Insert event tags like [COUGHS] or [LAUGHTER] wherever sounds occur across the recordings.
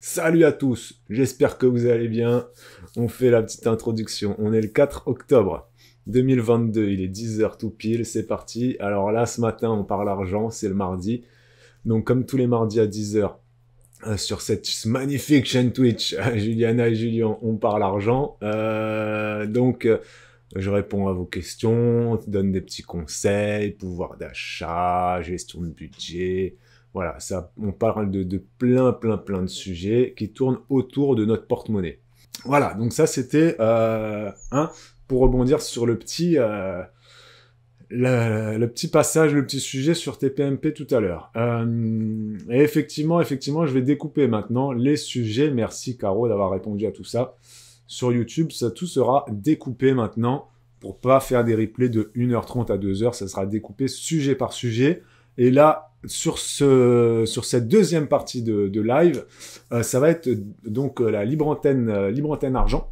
Salut à tous, j'espère que vous allez bien. On fait la petite introduction. On est le 4 octobre 2022, il est 10h tout pile, c'est parti. Alors là, ce matin, on parle argent, c'est le mardi. Donc comme tous les mardis à 10h, euh, sur cette magnifique chaîne Twitch, [LAUGHS] Juliana et Julien, on parle argent. Euh, donc euh, je réponds à vos questions, donne des petits conseils, pouvoir d'achat, gestion de budget, voilà, ça, on parle de, plein, plein, plein de sujets qui tournent autour de notre porte-monnaie. Voilà, donc ça c'était euh, un pour rebondir sur le petit, euh, petit passage, le petit sujet sur TPMP tout à l'heure. Euh, et effectivement, effectivement, je vais découper maintenant les sujets. Merci Caro d'avoir répondu à tout ça. Sur YouTube, ça tout sera découpé maintenant pour pas faire des replays de 1h30 à 2h. Ça sera découpé sujet par sujet. Et là, sur, ce, sur cette deuxième partie de, live, euh, ça va être euh, donc euh, la libre antenne, libre antenne argent.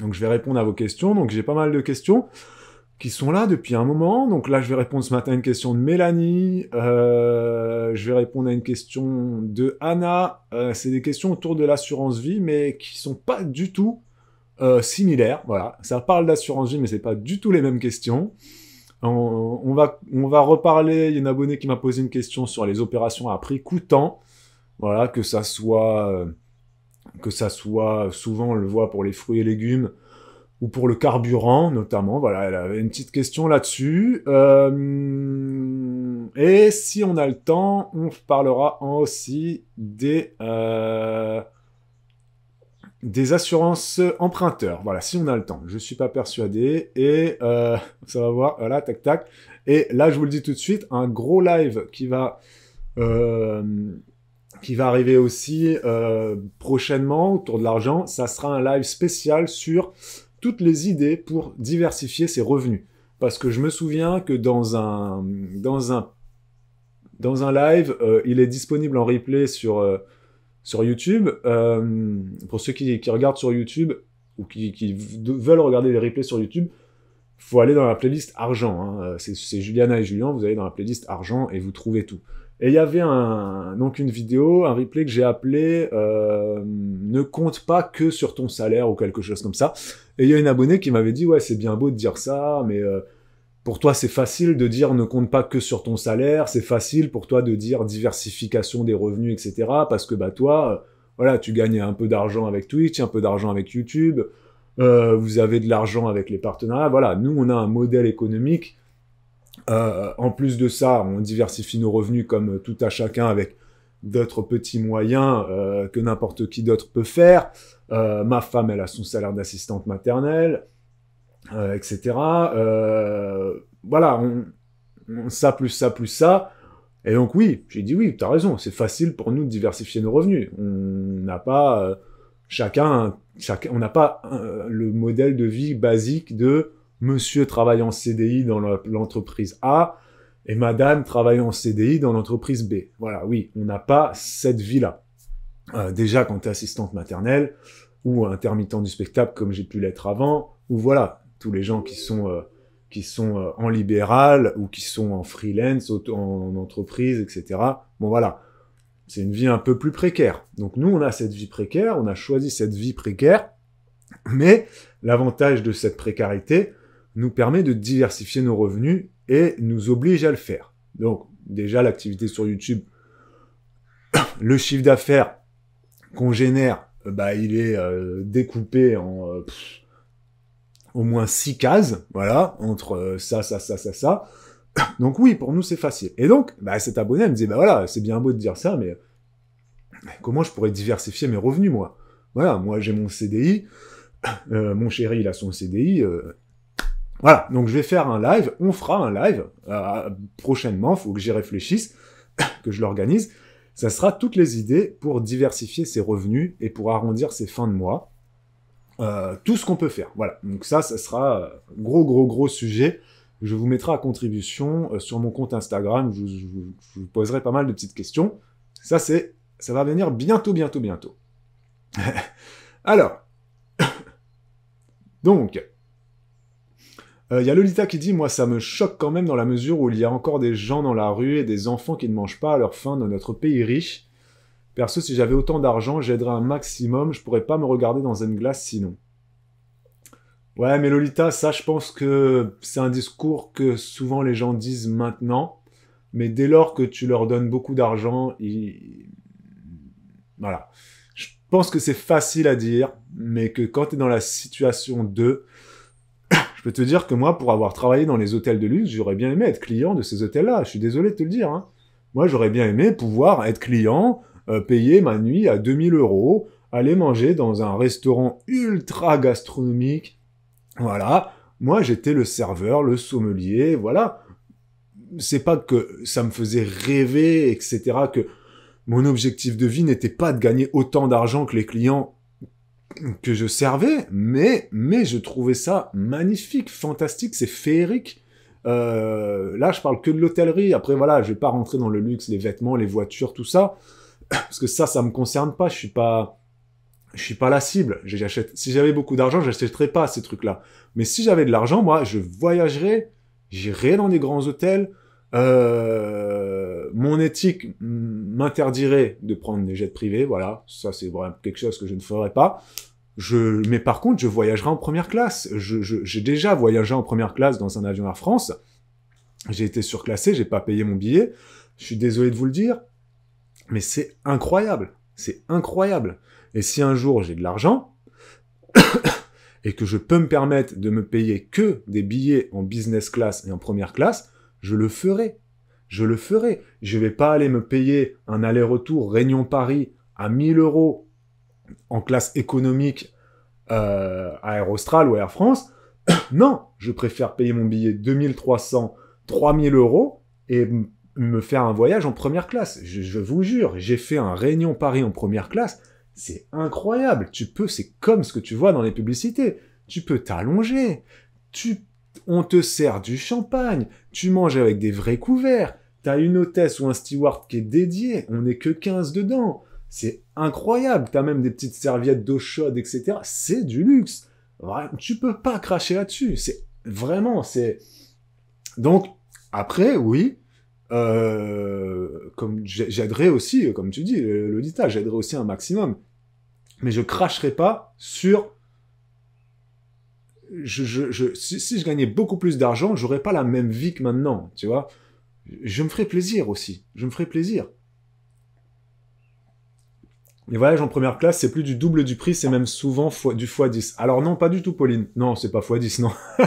Donc je vais répondre à vos questions. Donc j'ai pas mal de questions qui sont là depuis un moment. Donc là, je vais répondre ce matin à une question de Mélanie. je vais répondre à une question de Anna. C'est des questions autour de l'assurance vie, mais qui sont pas du tout similaires. Voilà, ça parle d'assurance vie, mais c'est pas du tout les mêmes questions. On, va, on va reparler. Il y a un abonné qui m'a posé une question sur les opérations à prix coûtant. Voilà, que ça soit, euh, que ça soit, euh, souvent on le voit pour les fruits et légumes ou pour le carburant notamment. Voilà, elle avait une petite question là-dessus. Euh, et si on a le temps, on parlera aussi des euh, des assurances emprunteurs. Voilà, si on a le temps. Je ne suis pas persuadé. Et euh, ça va voir. Voilà, tac, tac. Et là, je vous le dis tout de suite, un gros live qui va, euh, qui va arriver aussi euh, prochainement autour de l'argent. Ça sera un live spécial sur toutes les idées pour diversifier ses revenus. Parce que je me souviens que dans un, dans un, dans un live, il est disponible en replay sur sur YouTube, euh, pour ceux qui, regardent sur YouTube ou qui, veulent regarder les replays sur YouTube, faut aller dans la playlist argent. Hein. Euh, c'est Juliana et Julien. Vous allez dans la playlist argent et vous trouvez tout. Et il y avait un, donc une vidéo, un replay que j'ai appelé euh, Ne compte pas que sur ton salaire ou quelque chose comme ça. Et il y a une abonnée qui m'avait dit Ouais, c'est bien beau de dire ça, mais pour toi, c'est facile de dire ne compte pas que sur ton salaire, c'est facile pour toi de dire diversification des revenus, etc. Parce que bah toi, euh, voilà, tu gagnes un peu d'argent avec Twitch, un peu d'argent avec YouTube, euh, vous avez de l'argent avec les partenariats. Voilà, nous, on a un modèle économique. Euh, en plus de ça, on diversifie nos revenus comme tout à chacun avec d'autres petits moyens que n'importe qui d'autre peut faire. ma femme, elle a son salaire d'assistante maternelle. Euh, etc. Euh, voilà, on, ça plus ça plus ça. Et donc oui, j'ai dit oui, tu as raison, c'est facile pour nous de diversifier nos revenus. On n'a pas euh, chacun, chacun, on n'a pas le modèle de vie basique de Monsieur travaillant en CDI dans l'entreprise A et Madame travaillant en CDI dans l'entreprise B. Voilà, oui, on n'a pas cette vie-là. déjà quand t'es assistante maternelle ou intermittent du spectacle comme j'ai pu l'être avant, ou voilà, tous les gens qui sont euh, qui sont euh, en libéral ou qui sont en freelance, en entreprise, etc. Bon voilà, c'est une vie un peu plus précaire. Donc nous, on a cette vie précaire, on a choisi cette vie précaire, mais l'avantage de cette précarité nous permet de diversifier nos revenus et nous oblige à le faire. Donc déjà l'activité sur YouTube, [COUGHS] le chiffre d'affaires qu'on génère, euh, bah il est découpé en au moins six cases, voilà, entre ça, ça, ça, ça, ça. Donc oui, pour nous, c'est facile. Et donc, bah, cet abonné me disait, bah voilà, c'est bien beau de dire ça, mais comment je pourrais diversifier mes revenus, moi Voilà, moi, j'ai mon CDI, mon chéri, il a son CDI, voilà, donc je vais faire un live, on fera un live prochainement, faut que j'y réfléchisse, que je l'organise. Ça sera toutes les idées pour diversifier ses revenus et pour arrondir ses fins de mois. Euh, tout ce qu'on peut faire. Voilà, donc ça, ça sera euh, gros, gros, gros sujet. Je vous mettrai à contribution euh, sur mon compte Instagram, je, vous poserai pas mal de petites questions. Ça, c'est, ça va venir bientôt, bientôt, bientôt. [LAUGHS] Alors, [LAUGHS] donc, il y a Lolita qui dit Moi, ça me choque quand même dans la mesure où il y a encore des gens dans la rue et des enfants qui ne mangent pas à leur faim dans notre pays riche. Perso, si j'avais autant d'argent, j'aiderais un maximum, je pourrais pas me regarder dans une glace sinon. Ouais, mais Lolita, ça, je pense que c'est un discours que souvent les gens disent maintenant, mais dès lors que tu leur donnes beaucoup d'argent, ils... Voilà. Je pense que c'est facile à dire, mais que quand tu es dans la situation de... [COUGHS] je peux te dire que moi, pour avoir travaillé dans les hôtels de luxe, j'aurais bien aimé être client de ces hôtels-là. Je suis désolé de te le dire. Hein. Moi, j'aurais bien aimé pouvoir être client, euh, payer ma nuit à 2000 euros, aller manger dans un restaurant ultra gastronomique. Voilà, moi j'étais le serveur, le sommelier, voilà. C'est pas que ça me faisait rêver, etc., que mon objectif de vie n'était pas de gagner autant d'argent que les clients que je servais, mais, mais je trouvais ça magnifique, fantastique, c'est féerique. Euh, là, je parle que de l'hôtellerie. Après, voilà, je vais pas rentrer dans le luxe, les vêtements, les voitures, tout ça parce que ça, ça me concerne pas. Je suis pas, je suis pas la cible. J'achète. Si j'avais beaucoup d'argent, j'achèterais pas ces trucs-là. Mais si j'avais de l'argent, moi, je voyagerais, j'irais dans des grands hôtels. Euh... mon éthique m'interdirait de prendre des jets privés. Voilà, ça c'est vraiment quelque chose que je ne ferais pas. Je, mais par contre, je voyagerai en première classe. J'ai déjà voyagé en première classe dans un avion Air France. J'ai été surclassé, j'ai pas payé mon billet. Je suis désolé de vous le dire. Mais c'est incroyable. C'est incroyable. Et si un jour j'ai de l'argent, [COUGHS] et que je peux me permettre de me payer que des billets en business class et en première classe, je le ferai. Je le ferai. Je vais pas aller me payer un aller-retour Réunion-Paris à 1000 euros en classe économique euh, à Air Austral ou Air France. [COUGHS] non, je préfère payer mon billet 2300, 3000 euros et me faire un voyage en première classe. Je, vous jure, j'ai fait un Réunion Paris en première classe. C'est incroyable. Tu peux, c'est comme ce que tu vois dans les publicités. Tu peux t'allonger. Tu, on te sert du champagne. Tu manges avec des vrais couverts. T'as une hôtesse ou un steward qui est dédié. On n'est que 15 dedans. C'est incroyable. T'as même des petites serviettes d'eau chaude, etc. C'est du luxe. Tu peux pas cracher là-dessus. C'est vraiment, c'est. Donc, après, oui, euh, comme j'aiderai aussi, euh, comme tu dis, l'auditage. j'aiderai aussi un maximum. Mais je cracherai pas sur. Je, je, je... Si, je gagnais beaucoup plus d'argent, j'aurais pas la même vie que maintenant, tu vois. Je me ferais plaisir aussi. Je me ferais plaisir. Les voyages en première classe, c'est plus du double du prix, c'est même souvent fois, du x10. Alors non, pas du tout, Pauline. Non, c'est pas x10, non. [LAUGHS]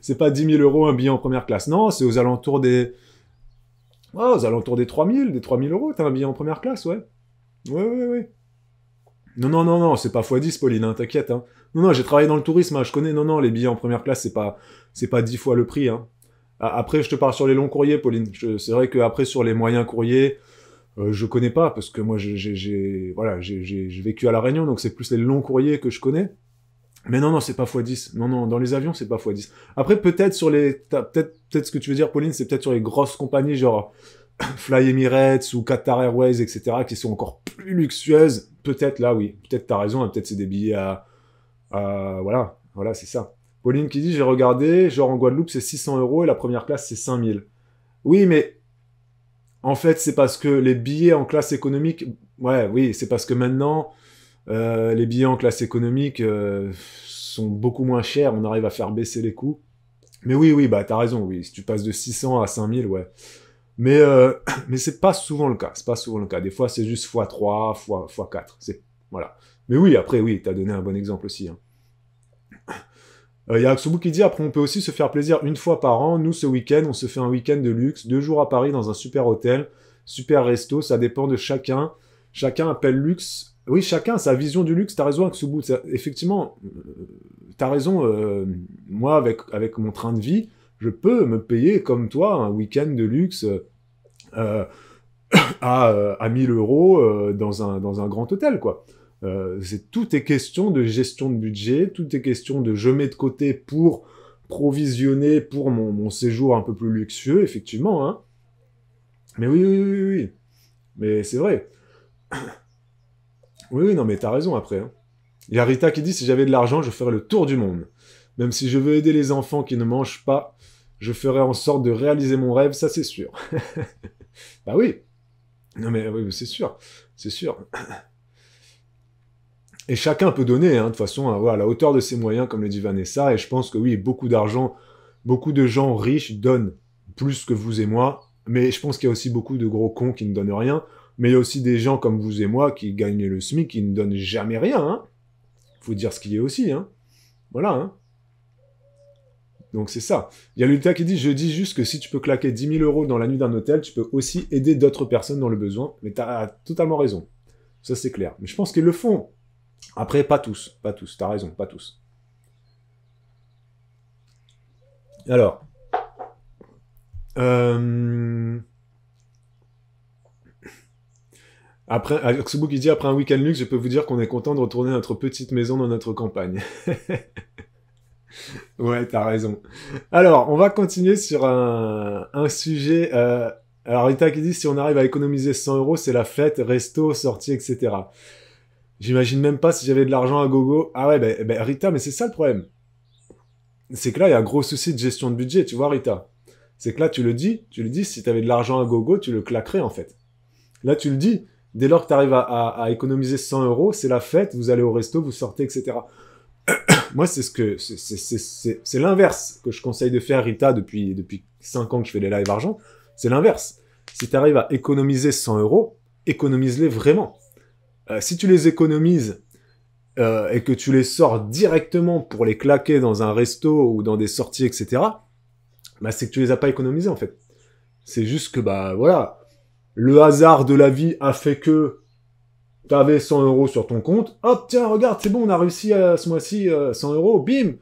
c'est pas 10 000 euros un billet en première classe. Non, c'est aux alentours des Oh, aux alentours des 3000, des 3000 euros, t'as un billet en première classe, ouais. Ouais, ouais, ouais. Non, non, non, non, c'est pas x10, Pauline, hein, t'inquiète. Hein. Non, non, j'ai travaillé dans le tourisme, hein, je connais. Non, non, les billets en première classe, c'est pas, c'est pas 10 fois le prix. Après, je te parle sur les longs courriers, Pauline. C'est vrai qu'après, sur les moyens courriers, euh, je connais pas, parce que moi, j'ai, voilà, j'ai vécu à La Réunion, donc c'est plus les longs courriers que je connais. Mais non, non, c'est pas x10. Non, non, dans les avions, c'est pas x10. Après, peut-être sur les... Peut-être peut ce que tu veux dire, Pauline, c'est peut-être sur les grosses compagnies, genre [COUGHS] Fly Emirates ou Qatar Airways, etc., qui sont encore plus luxueuses. Peut-être, là, oui. Peut-être t'as raison, hein, peut-être c'est des billets à... Voilà, voilà, c'est ça. Pauline qui dit, j'ai regardé, genre en Guadeloupe, c'est 600 euros et la première classe, c'est 5000. Oui, mais... En fait, c'est parce que les billets en classe économique... Ouais, oui, c'est parce que maintenant euh, les billets en classe économique euh, sont beaucoup moins chers, on arrive à faire baisser les coûts. Mais oui, oui, bah t'as raison, oui, si tu passes de 600 à 5000, ouais. Mais, euh, [COUGHS] mais c'est pas souvent le cas, c'est pas souvent le cas. Des fois, c'est juste x3, x, x4, c'est... Voilà. Mais oui, après, oui, t'as donné un bon exemple aussi. Il hein. [COUGHS] y a Aksubu qui dit après on peut aussi se faire plaisir une fois par an. Nous ce week-end on se fait un week-end de luxe, deux jours à Paris dans un super hôtel, super resto, ça dépend de chacun. Chacun appelle luxe oui, chacun sa vision du luxe, t'as raison avec ce bout. Effectivement, euh, t'as raison, euh, moi, avec, avec mon train de vie, je peux me payer comme toi un week-end de luxe euh, [COUGHS] à, 1000 euros dans un, dans un grand hôtel, quoi. c'est tout est question de gestion de budget, tout est question de je mets de côté pour provisionner pour mon, séjour un peu plus luxueux, effectivement. Hein. Mais oui, oui, oui, oui. Mais c'est vrai. [COUGHS] Oui, oui, non, mais t'as raison après. Hein. Il y a Rita qui dit si j'avais de l'argent, je ferais le tour du monde. Même si je veux aider les enfants qui ne mangent pas, je ferais en sorte de réaliser mon rêve, ça c'est sûr. [LAUGHS] bah oui. Non mais oui, c'est sûr, c'est sûr. Et chacun peut donner, hein, de toute façon, hein, à, à la hauteur de ses moyens, comme le dit Vanessa. Et je pense que oui, beaucoup d'argent, beaucoup de gens riches donnent plus que vous et moi. Mais je pense qu'il y a aussi beaucoup de gros cons qui ne donnent rien. Mais il y a aussi des gens comme vous et moi qui gagnent le SMIC, qui ne donnent jamais rien. Hein. Faut dire ce qu'il y a aussi. Hein. Voilà. Hein. Donc c'est ça. Il y a Lulta qui dit, je dis juste que si tu peux claquer 10 000 euros dans la nuit d'un hôtel, tu peux aussi aider d'autres personnes dans le besoin. Mais tu as totalement raison. Ça c'est clair. Mais je pense qu'ils le font. Après, pas tous. Pas tous. T'as raison, pas tous. Alors. Euh... Après, il dit après un week-end luxe, je peux vous dire qu'on est content de retourner notre petite maison dans notre campagne. [LAUGHS] ouais, t'as raison. Alors, on va continuer sur un, un sujet. Euh, alors, Rita qui dit si on arrive à économiser 100 euros, c'est la fête, resto, sortie, etc. J'imagine même pas si j'avais de l'argent à gogo. Ah ouais, ben, ben Rita, mais c'est ça le problème. C'est que là, il y a un gros souci de gestion de budget, tu vois, Rita. C'est que là, tu le dis, tu le dis, si t'avais de l'argent à gogo, tu le claquerais en fait. Là, tu le dis, Dès lors que tu arrives à, économiser 100 euros, c'est la fête, vous allez au resto, vous sortez, etc. [COUGHS] Moi, c'est ce que c'est l'inverse que je conseille de faire, Rita, depuis depuis 5 ans que je fais les lives argent. C'est l'inverse. Si tu arrives à économiser 100 euros, économise-les vraiment. Euh, si tu les économises euh, et que tu les sors directement pour les claquer dans un resto ou dans des sorties, etc., bah, c'est que tu les as pas économisés en fait. C'est juste que bah voilà, le hasard de la vie a fait que tu avais 100 euros sur ton compte. Hop, tiens, regarde, c'est bon, on a réussi ce mois-ci 100 euh, euros. Bim,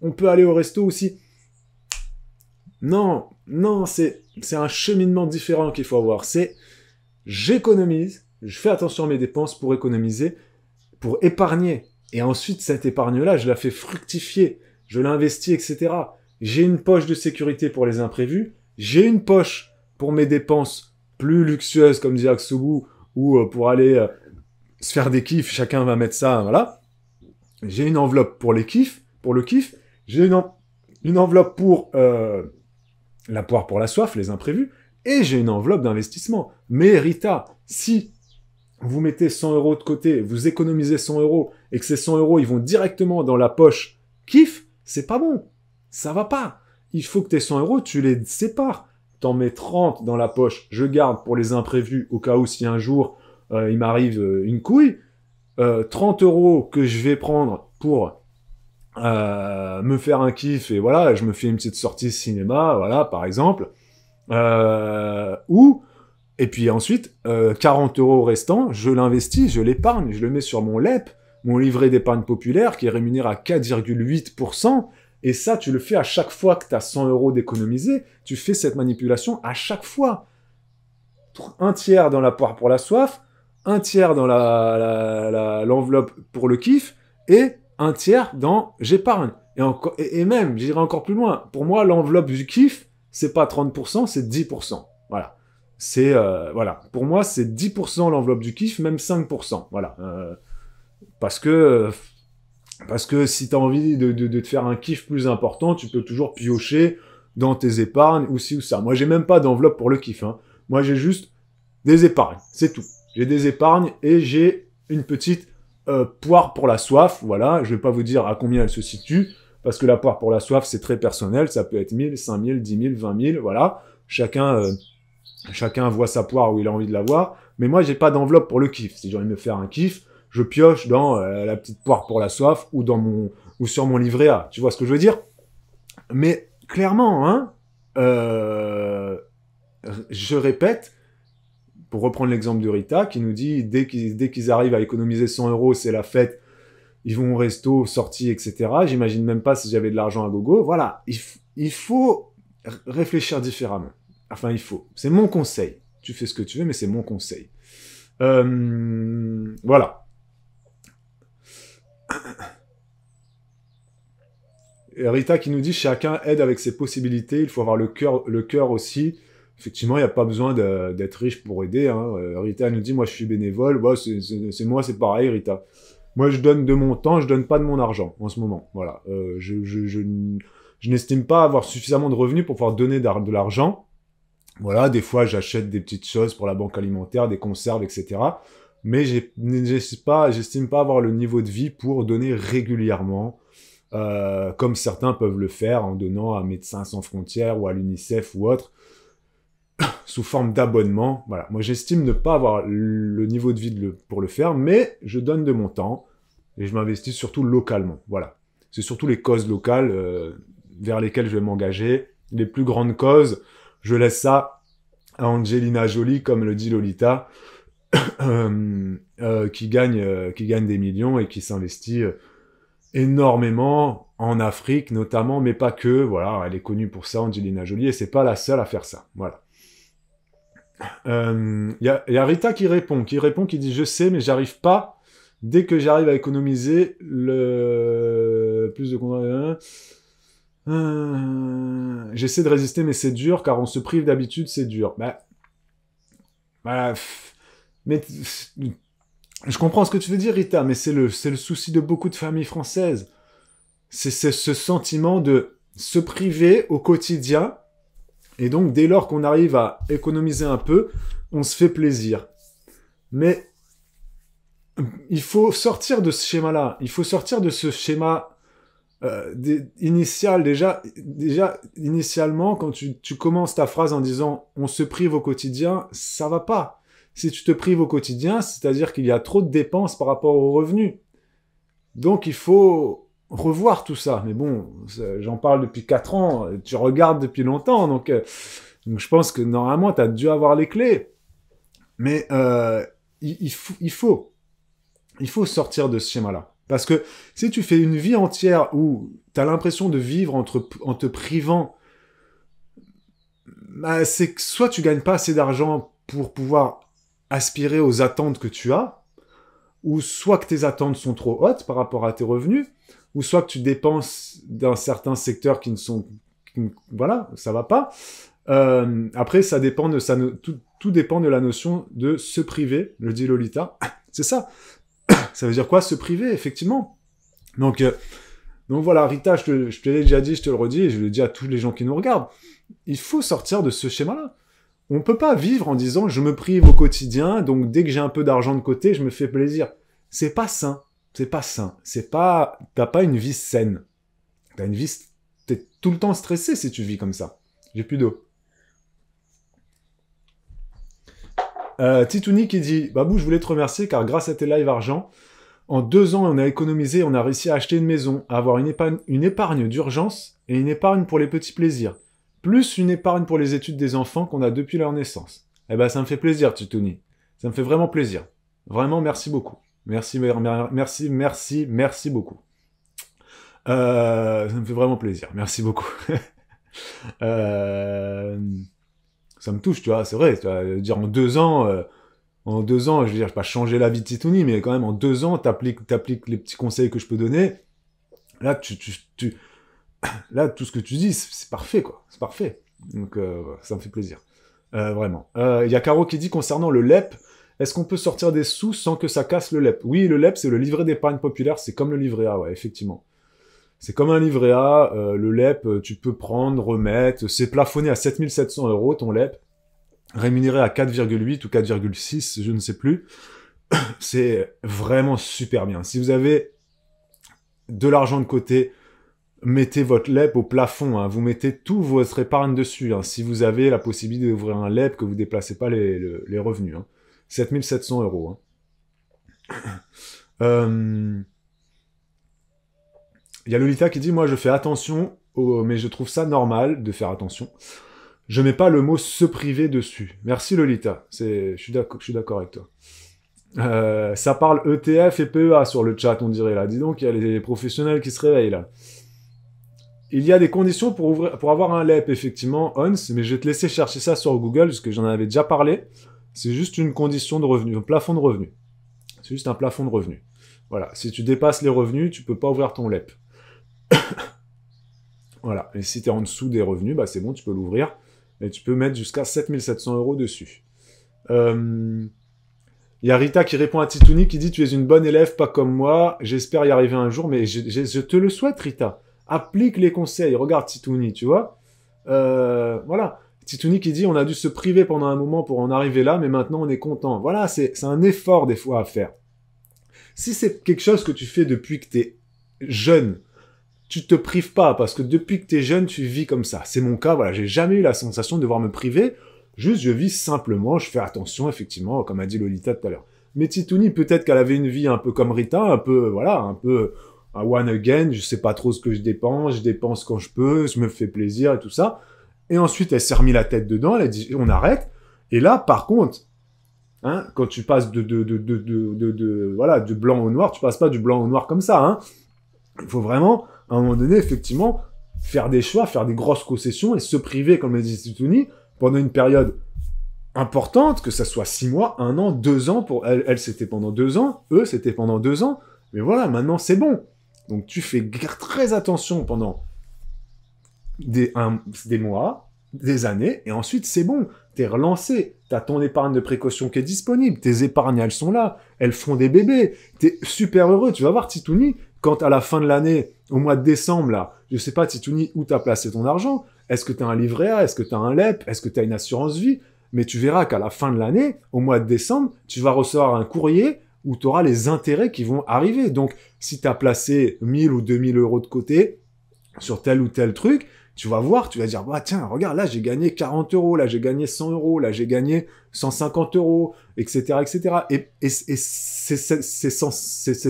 on peut aller au resto aussi. Non, non, c'est un cheminement différent qu'il faut avoir. C'est j'économise, je fais attention à mes dépenses pour économiser, pour épargner. Et ensuite, cette épargne-là, je la fais fructifier, je l'investis, etc. J'ai une poche de sécurité pour les imprévus, j'ai une poche pour mes dépenses plus luxueuse comme dirait Aksubu, ou euh, pour aller euh, se faire des kiffs, chacun va mettre ça, voilà. J'ai une enveloppe pour les kiffs, pour le kiff. J'ai une, enveloppe pour euh, la poire pour la soif, les imprévus. Et j'ai une enveloppe d'investissement. Mais Rita, si vous mettez 100 euros de côté, vous économisez 100 euros, et que ces 100 euros, ils vont directement dans la poche kiff, c'est pas bon. Ça va pas. Il faut que tes 100 euros, tu les sépares t'en mets 30 dans la poche, je garde pour les imprévus au cas où si un jour euh, il m'arrive euh, une couille, 30 euh, euros que je vais prendre pour me faire un kiff et voilà, je me fais une petite sortie cinéma, voilà, par exemple, ou, et puis ensuite, 40 euros restants, je l'investis, je l'épargne, je le mets sur mon LEP, mon livret d'épargne populaire qui est rémunéré à 4,8%, et ça, tu le fais à chaque fois que tu as 100 euros d'économiser. Tu fais cette manipulation à chaque fois. Un tiers dans la poire pour la soif, un tiers dans l'enveloppe la, pour le kiff et un tiers dans j'épargne. Et, encore, et, même, j'irai encore plus loin. Pour moi, l'enveloppe du kiff, c'est pas 30%, c'est 10%. Voilà. C'est euh, voilà. Pour moi, c'est 10% l'enveloppe du kiff, même 5%. Voilà. Euh, parce que euh, parce que si tu as envie de, te faire un kiff plus important, tu peux toujours piocher dans tes épargnes ou si ou ça. Moi, j'ai même pas d'enveloppe pour le kiff. Hein. Moi, j'ai juste des épargnes, c'est tout. J'ai des épargnes et j'ai une petite euh, poire pour la soif. Voilà, je vais pas vous dire à combien elle se situe, parce que la poire pour la soif, c'est très personnel. Ça peut être 1000, 5000, 10 000, 20 000, voilà. Chacun, euh, chacun voit sa poire où il a envie de la voir. Mais moi, j'ai pas d'enveloppe pour le kiff. Si j'ai envie de me faire un kiff, je pioche dans euh, la petite poire pour la soif ou dans mon ou sur mon livret A. Tu vois ce que je veux dire Mais clairement, hein, euh, je répète, pour reprendre l'exemple de Rita, qui nous dit dès qu'ils qu'ils arrivent à économiser 100 euros, c'est la fête, ils vont au resto, sorties, etc. J'imagine même pas si j'avais de l'argent à gogo. Voilà, il, faut réfléchir différemment. Enfin, il faut. C'est mon conseil. Tu fais ce que tu veux, mais c'est mon conseil. Euh, voilà. Rita qui nous dit chacun aide avec ses possibilités, il faut avoir le cœur, le cœur aussi. Effectivement, il n'y a pas besoin d'être riche pour aider. Hein. Euh, Rita nous dit Moi, je suis bénévole. c'est moi, c'est pareil, Rita. Moi, je donne de mon temps, je donne pas de mon argent en ce moment. Voilà. Euh, je, n'estime pas avoir suffisamment de revenus pour pouvoir donner de l'argent. Voilà, des fois, j'achète des petites choses pour la banque alimentaire, des conserves, etc mais j'estime pas, pas avoir le niveau de vie pour donner régulièrement, euh, comme certains peuvent le faire en donnant à Médecins sans frontières ou à l'UNICEF ou autre, [COUGHS] sous forme d'abonnement. Voilà, moi j'estime ne pas avoir le niveau de vie pour le faire, mais je donne de mon temps et je m'investis surtout localement. Voilà, c'est surtout les causes locales euh, vers lesquelles je vais m'engager. Les plus grandes causes, je laisse ça à Angelina Jolie, comme le dit Lolita. [COUGHS] Euh, euh, qui, gagne, euh, qui gagne des millions et qui s'investit énormément en Afrique notamment, mais pas que. Voilà, elle est connue pour ça, Angelina Jolie, et c'est pas la seule à faire ça. Voilà. Il y, a Rita qui répond, qui répond, qui dit je sais, mais j'arrive pas. Dès que j'arrive à économiser le plus de euh, j'essaie de résister, mais c'est dur car on se prive d'habitude, c'est dur. Bah, voilà, bah, mais je comprends ce que tu veux dire, Rita, mais c'est le, souci de beaucoup de familles françaises. C'est ce sentiment de se priver au quotidien. Et donc, dès lors qu'on arrive à économiser un peu, on se fait plaisir. Mais hum, il faut sortir de ce schéma-là. Il faut sortir de ce schéma euh, initial. Déjà, déjà, initialement, quand tu, tu commences ta phrase en disant on se prive au quotidien, ça va pas si tu te prives au quotidien, c'est-à-dire qu'il y a trop de dépenses par rapport aux revenus. Donc il faut revoir tout ça. Mais bon, j'en parle depuis 4 ans, tu regardes depuis longtemps, donc, euh, je pense que normalement, tu as dû avoir les clés. Mais euh, il, il, faut, il faut sortir de ce schéma-là. Parce que si tu fais une vie entière où tu as l'impression de vivre entre, en te privant, bah, c'est que soit tu gagnes pas assez d'argent pour pouvoir aspirer aux attentes que tu as, ou soit que tes attentes sont trop hautes par rapport à tes revenus, ou soit que tu dépenses dans certains secteurs qui ne sont... voilà, ça va pas. Euh, après, ça dépend de... Ça, tout, dépend de la notion de se priver, le dit Lolita. [COUGHS] C'est ça. [COUGHS] ça veut dire quoi, se priver, effectivement Donc... Euh, donc voilà, Rita, je te l'ai déjà dit, je te le redis, et je le dis à tous les gens qui nous regardent. Il faut sortir de ce schéma-là. On peut pas vivre en disant je me prive au quotidien, donc dès que j'ai un peu d'argent de côté, je me fais plaisir. C'est pas sain. C'est pas sain. C'est pas. T'as pas une vie saine. T'as une vie. T'es tout le temps stressé si tu vis comme ça. J'ai plus d'eau. Euh, Titouni qui dit Babou, je voulais te remercier car grâce à tes live argent, en deux ans, on a économisé, on a réussi à acheter une maison, à avoir une épargne, une épargne d'urgence et une épargne pour les petits plaisirs plus une épargne pour les études des enfants qu'on a depuis leur naissance. Eh ben, ça me fait plaisir, Titouni. Ça me fait vraiment plaisir. Vraiment, merci beaucoup. Merci, merci, merci, merci beaucoup. Euh, ça me fait vraiment plaisir. Merci beaucoup. [LAUGHS] Euh, ça me touche, tu vois, c'est vrai. dire en deux ans, euh, en deux ans, je veux dire, pas changer la vie de Titouni, mais quand même en deux ans, tu appliques les petits conseils que je peux donner. Là, tu, tu, [COUGHS] là, tout ce que tu dis, c'est parfait, quoi. C'est parfait. Donc, euh, ça me fait plaisir. Euh, vraiment. Euh, il y a Caro qui dit concernant le LEP, est-ce qu'on peut sortir des sous sans que ça casse le LEP Oui, le LEP, c'est le livret d'épargne populaire, c'est comme le livret A, ouais, effectivement. C'est comme un livret A, le LEP, tu peux prendre, remettre, c'est plafonné à 7700 euros ton LEP, rémunéré à 4,8 ou 4,6, je ne sais plus. [COUGHS] C'est vraiment super bien. Si vous avez de l'argent de côté, mettez votre LEP au plafond, hein. vous mettez tout votre épargne dessus, hein, si vous avez la possibilité d'ouvrir un LEP, que vous ne déplacez pas les, revenus. Hein. 7700 euros. Il hein. [COUGHS] euh, y a Lolita qui dit, moi je fais attention, mais je trouve ça normal de faire attention. Je mets pas le mot se priver dessus. Merci Lolita, je suis d'accord avec toi. Euh, ça parle ETF et PEA sur le chat, on dirait là. Dis donc, il y a les professionnels qui se réveillent là. Il y a des conditions pour, avoir un LEP, effectivement, ONS, mais je vais te laisser chercher ça sur Google, parce que j'en avais déjà parlé. C'est juste une condition de revenu, un plafond de revenu. C'est juste un plafond de revenu. Voilà, si tu dépasses les revenus, tu peux pas ouvrir ton LEP. [COUGHS] voilà, et si tu es en dessous des revenus, bah, c'est bon, tu peux l'ouvrir, et tu peux mettre jusqu'à 7700 euros dessus. Il euh, y a Rita qui répond à Titouni qui dit Tu es une bonne élève, pas comme moi. J'espère y arriver un jour, mais je te le souhaite, Rita applique les conseils. Regarde Titouni, tu vois. Euh, voilà. Titouni qui dit on a dû se priver pendant un moment pour en arriver là, mais maintenant on est content. Voilà, c'est un effort des fois à faire. Si c'est quelque chose que tu fais depuis que tu es jeune, tu te prives pas parce que depuis que tu es jeune, tu vis comme ça. C'est mon cas, voilà, j'ai jamais eu la sensation de devoir me priver. Juste, je vis simplement, je fais attention, effectivement, comme a dit Lolita tout à l'heure. Mais Titouni, peut-être qu'elle avait une vie un peu comme Rita, un peu, voilà, un peu one again, je sais pas trop ce que je dépense, je dépense quand je peux, je me fais plaisir et tout ça. Et ensuite, elle s'est remis la tête dedans, elle a dit, on arrête. Et là, par contre, hein, quand tu passes de, de, de, de, voilà, du blanc au noir, tu passes pas du blanc au noir comme ça, hein. Il faut vraiment, à un moment donné, effectivement, faire des choix, faire des grosses concessions et se priver, comme les dit pendant une période importante, que ça soit six mois, un an, deux ans, pour elle, elle c'était pendant deux ans, eux, c'était pendant deux ans. Mais voilà, maintenant, c'est bon. Donc tu fais très attention pendant des, mois, des années, et ensuite c'est bon, t'es relancé, t'as ton épargne de précaution qui est disponible, tes épargnes elles sont là, elles font des bébés, t'es super heureux, tu vas voir Titouni, quand à la fin de l'année, au mois de décembre là, je sais pas Titouni où t'as placé ton argent, est-ce que tu t'as un livret A, est-ce que t'as un LEP, est-ce que as une assurance vie, mais tu verras qu'à la fin de l'année, au mois de décembre, tu vas recevoir un courrier où tu auras les intérêts qui vont arriver. Donc, si tu as placé 1000 ou 2000 euros de côté sur tel ou tel truc, tu vas voir, tu vas dire, bah, tiens, regarde, là, j'ai gagné 40 euros, là, j'ai gagné 100 euros, là, j'ai gagné 150 euros, etc., etc. Et, et, ces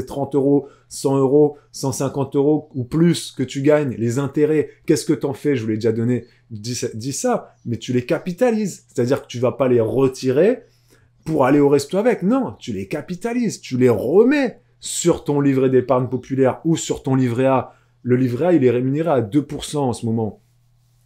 30 euros, 100 euros, 150 euros ou plus que tu gagnes, les intérêts, qu'est-ce que t'en fais? Je vous l'ai déjà donné, dis, dis ça, mais tu les capitalises. C'est-à-dire que tu vas pas les retirer, pour aller au resto avec. Non, tu les capitalises, tu les remets sur ton livret d'épargne populaire ou sur ton livret A. Le livret A, il est rémunéré à 2% en ce moment,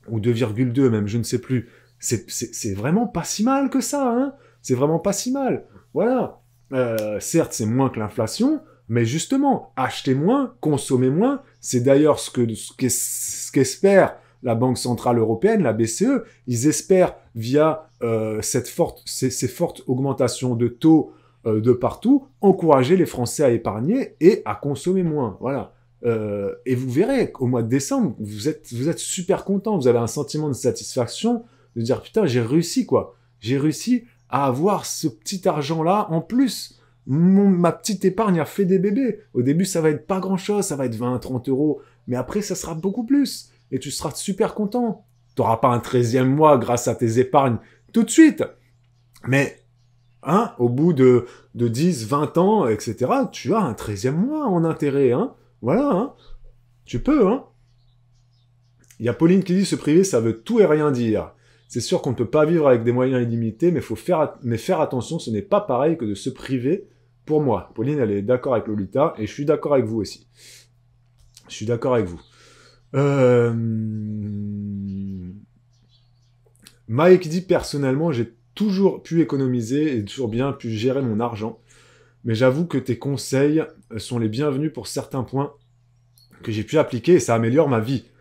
ou 2,2 même, je ne sais plus. C'est vraiment pas si mal que ça, hein C'est vraiment pas si mal. Voilà. Euh, certes, c'est moins que l'inflation, mais justement, acheter moins, consommer moins. C'est d'ailleurs ce que ce qu'espère la Banque Centrale Européenne, la BCE, ils espèrent, via euh, cette forte, ces, fortes augmentations de taux euh, de partout, encourager les Français à épargner et à consommer moins. Voilà. Euh, et vous verrez, au mois de décembre, vous êtes, vous êtes super content, vous avez un sentiment de satisfaction, de dire putain, j'ai réussi quoi. J'ai réussi à avoir ce petit argent-là en plus. ma petite épargne a fait des bébés. Au début, ça va être pas grand-chose, ça va être 20, 30 euros, mais après, ça sera beaucoup plus et tu seras super content. Tu n'auras pas un treizième mois grâce à tes épargnes tout de suite. Mais hein, au bout de, de 10, 20 ans, etc., tu as un treizième mois en intérêt. Hein. Voilà, hein. tu peux. Hein. Il y a Pauline qui dit se priver, ça veut tout et rien dire. C'est sûr qu'on ne peut pas vivre avec des moyens illimités, mais faut faire, mais faire attention, ce n'est pas pareil que de se priver pour moi. Pauline, elle est d'accord avec Lolita, et je suis d'accord avec vous aussi. Je suis d'accord avec vous. Euh, Mike dit personnellement, j'ai toujours pu économiser et toujours bien pu gérer mon argent. Mais j'avoue que tes conseils sont les bienvenus pour certains points que j'ai pu appliquer et ça améliore ma vie. [COUGHS]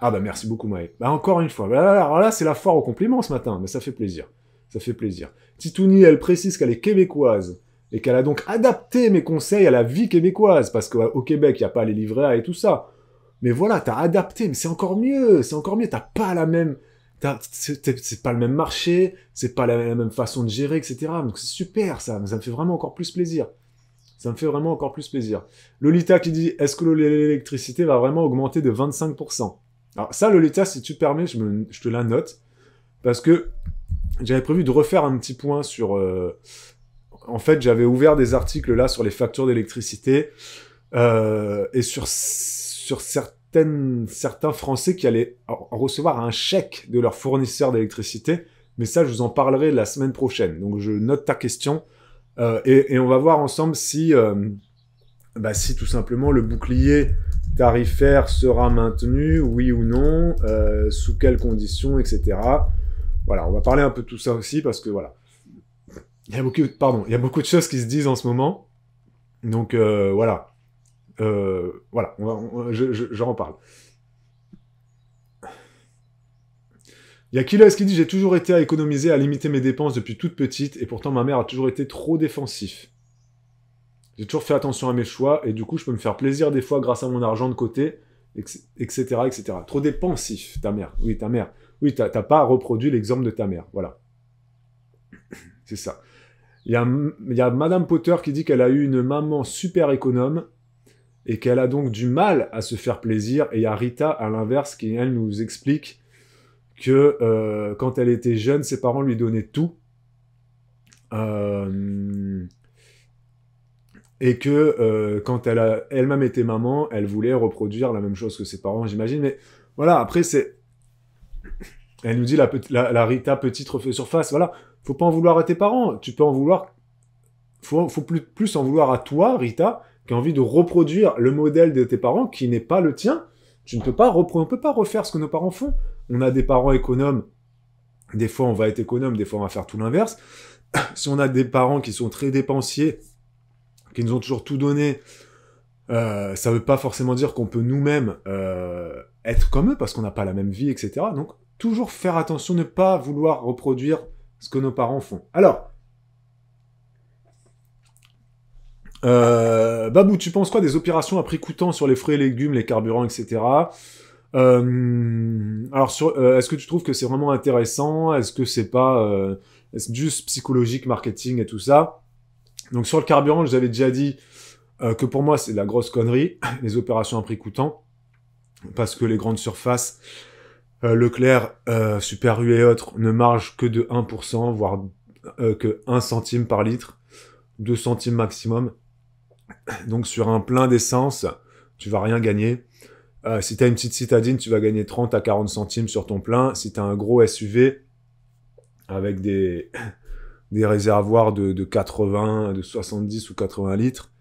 Ah bah merci beaucoup Mike. Bah encore une fois, bah, là c'est la foire aux compliments ce matin, mais ça fait plaisir. Ça fait plaisir. Titouni, elle précise qu'elle est québécoise et qu'elle a donc adapté mes conseils à la vie québécoise parce qu'au Québec il n'y a pas les livrets et tout ça. Mais voilà, t'as adapté, mais c'est encore mieux, c'est encore mieux, t'as pas la même, c'est pas le même marché, c'est pas la, même façon de gérer, etc. Donc c'est super ça, mais ça me fait vraiment encore plus plaisir. Ça me fait vraiment encore plus plaisir. Lolita qui dit est-ce que l'électricité va vraiment augmenter de 25% Alors ça, Lolita, si tu permets, je, me, je te la note parce que j'avais prévu de refaire un petit point sur. Euh, en fait, j'avais ouvert des articles là sur les factures d'électricité euh, et sur sur certaines, certains Français qui allaient recevoir un chèque de leur fournisseur d'électricité. Mais ça, je vous en parlerai la semaine prochaine. Donc, je note ta question euh, et, on va voir ensemble si, euh, bah, si tout simplement le bouclier tarifaire sera maintenu, oui ou non, euh, sous quelles conditions, etc. Voilà, on va parler un peu de tout ça aussi parce que voilà, il y a beaucoup, pardon, il beaucoup de choses qui se disent en ce moment. Donc voilà, euh, voilà, on va, je, reparle. Il y a qui dit J'ai toujours été à économiser, à limiter mes dépenses depuis toute petite, et pourtant ma mère a toujours été trop défensif. J'ai toujours fait attention à mes choix, et du coup, je peux me faire plaisir des fois grâce à mon argent de côté, etc. etc. Trop dépensif, ta mère. Oui, ta mère. Oui, t'as pas reproduit l'exemple de ta mère. Voilà. C'est ça. Il y, il y, a, Madame Potter qui dit qu'elle a eu une maman super économe et qu'elle a donc du mal à se faire plaisir. Et il y a Rita, à l'inverse, qui, elle, nous explique que euh, quand elle était jeune, ses parents lui donnaient tout. Euh, et que euh, quand elle a elle-même été maman, elle voulait reproduire la même chose que ses parents, j'imagine. Mais voilà, après, c'est... Elle nous dit, la, la, Rita petite refait surface, voilà, faut pas en vouloir à tes parents, tu peux en vouloir... Faut, faut plus, plus en vouloir à toi, Rita, qui a envie de reproduire le modèle de tes parents qui n'est pas le tien, tu ne peux pas repro on peut pas refaire ce que nos parents font. On a des parents économes, des fois on va être économe, des fois on va faire tout l'inverse. [COUGHS] si on a des parents qui sont très dépensiers, qui nous ont toujours tout donné, euh, ça ne veut pas forcément dire qu'on peut nous-mêmes euh, être comme eux parce qu'on n'a pas la même vie, etc. Donc toujours faire attention, ne pas vouloir reproduire ce que nos parents font. Alors, Euh, Babou, tu penses quoi des opérations à prix coûtant sur les fruits et légumes, les carburants, etc. Euh, alors, euh, est-ce que tu trouves que c'est vraiment intéressant Est-ce que c'est pas euh, juste psychologique, marketing et tout ça Donc, sur le carburant, je vous avais déjà dit que pour moi, c'est de la grosse connerie, [COUGHS] les opérations à prix coûtant, parce que les grandes surfaces, Leclerc, Super U et autres, ne margent que de 1%, voire que 1 centime par litre, 2 centimes maximum. Donc sur un plein d'essence, tu vas rien gagner. Euh, si tu as une petite citadine, tu vas gagner 30 à 40 centimes sur ton plein. Si tu as un gros SUV avec des, réservoirs de, 80, de 70 ou 80 litres,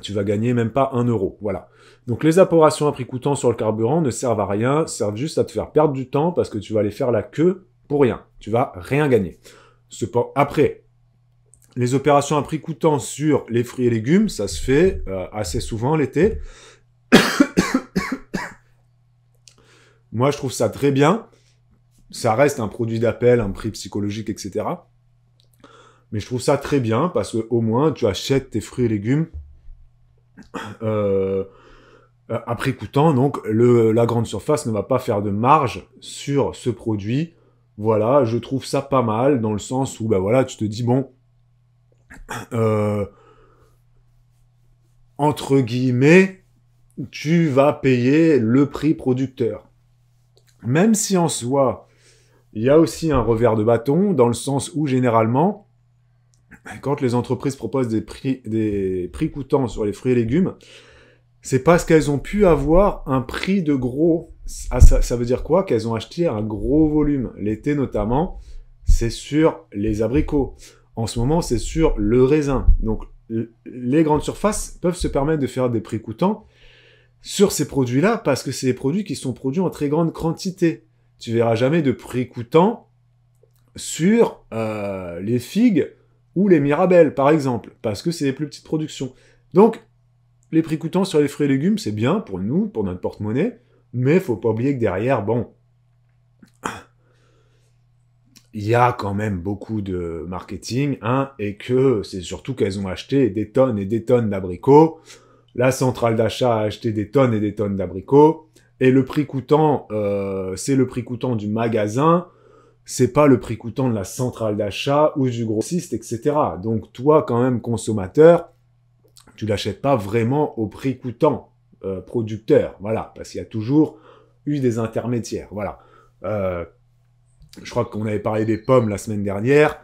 tu vas gagner même pas 1 euro. Voilà. Donc les apporations à prix coûtant sur le carburant ne servent à rien, servent juste à te faire perdre du temps parce que tu vas aller faire la queue pour rien. Tu vas rien gagner. Après, les opérations à prix coûtant sur les fruits et légumes, ça se fait euh, assez souvent l'été. [COUGHS] Moi, je trouve ça très bien. Ça reste un produit d'appel, un prix psychologique, etc. Mais je trouve ça très bien parce que au moins tu achètes tes fruits et légumes [COUGHS] euh, à prix coûtant. Donc le, la grande surface ne va pas faire de marge sur ce produit. Voilà, je trouve ça pas mal dans le sens où ben voilà, tu te dis bon, [COUGHS] Euh, entre guillemets, tu vas payer le prix producteur. Même si en soi, il y a aussi un revers de bâton, dans le sens où généralement, quand les entreprises proposent des prix, des prix coûtants sur les fruits et légumes, c'est parce qu'elles ont pu avoir un prix de gros. Ah, ça, veut dire quoi Qu'elles ont acheté un gros volume. L'été notamment, c'est sur les abricots en ce moment, c'est sur le raisin. Donc, les grandes surfaces peuvent se permettre de faire des prix coûtants sur ces produits-là parce que c'est des produits qui sont produits en très grande quantité. Tu verras jamais de prix coûtant sur euh, les figues ou les mirabelles, par exemple, parce que c'est des plus petites productions. Donc, les prix coûtants sur les fruits et légumes, c'est bien pour nous, pour notre porte-monnaie, mais faut pas oublier que derrière, bon, il y a quand même beaucoup de marketing, hein, et que c'est surtout qu'elles ont acheté des tonnes et des tonnes d'abricots. La centrale d'achat a acheté des tonnes et des tonnes d'abricots, et le prix coûtant, euh, c'est le prix coûtant du magasin, c'est pas le prix coûtant de la centrale d'achat ou du grossiste, etc. Donc toi, quand même consommateur, tu l'achètes pas vraiment au prix coûtant, euh, producteur, voilà, parce qu'il y a toujours eu des intermédiaires, voilà. Euh, je crois qu'on avait parlé des pommes la semaine dernière.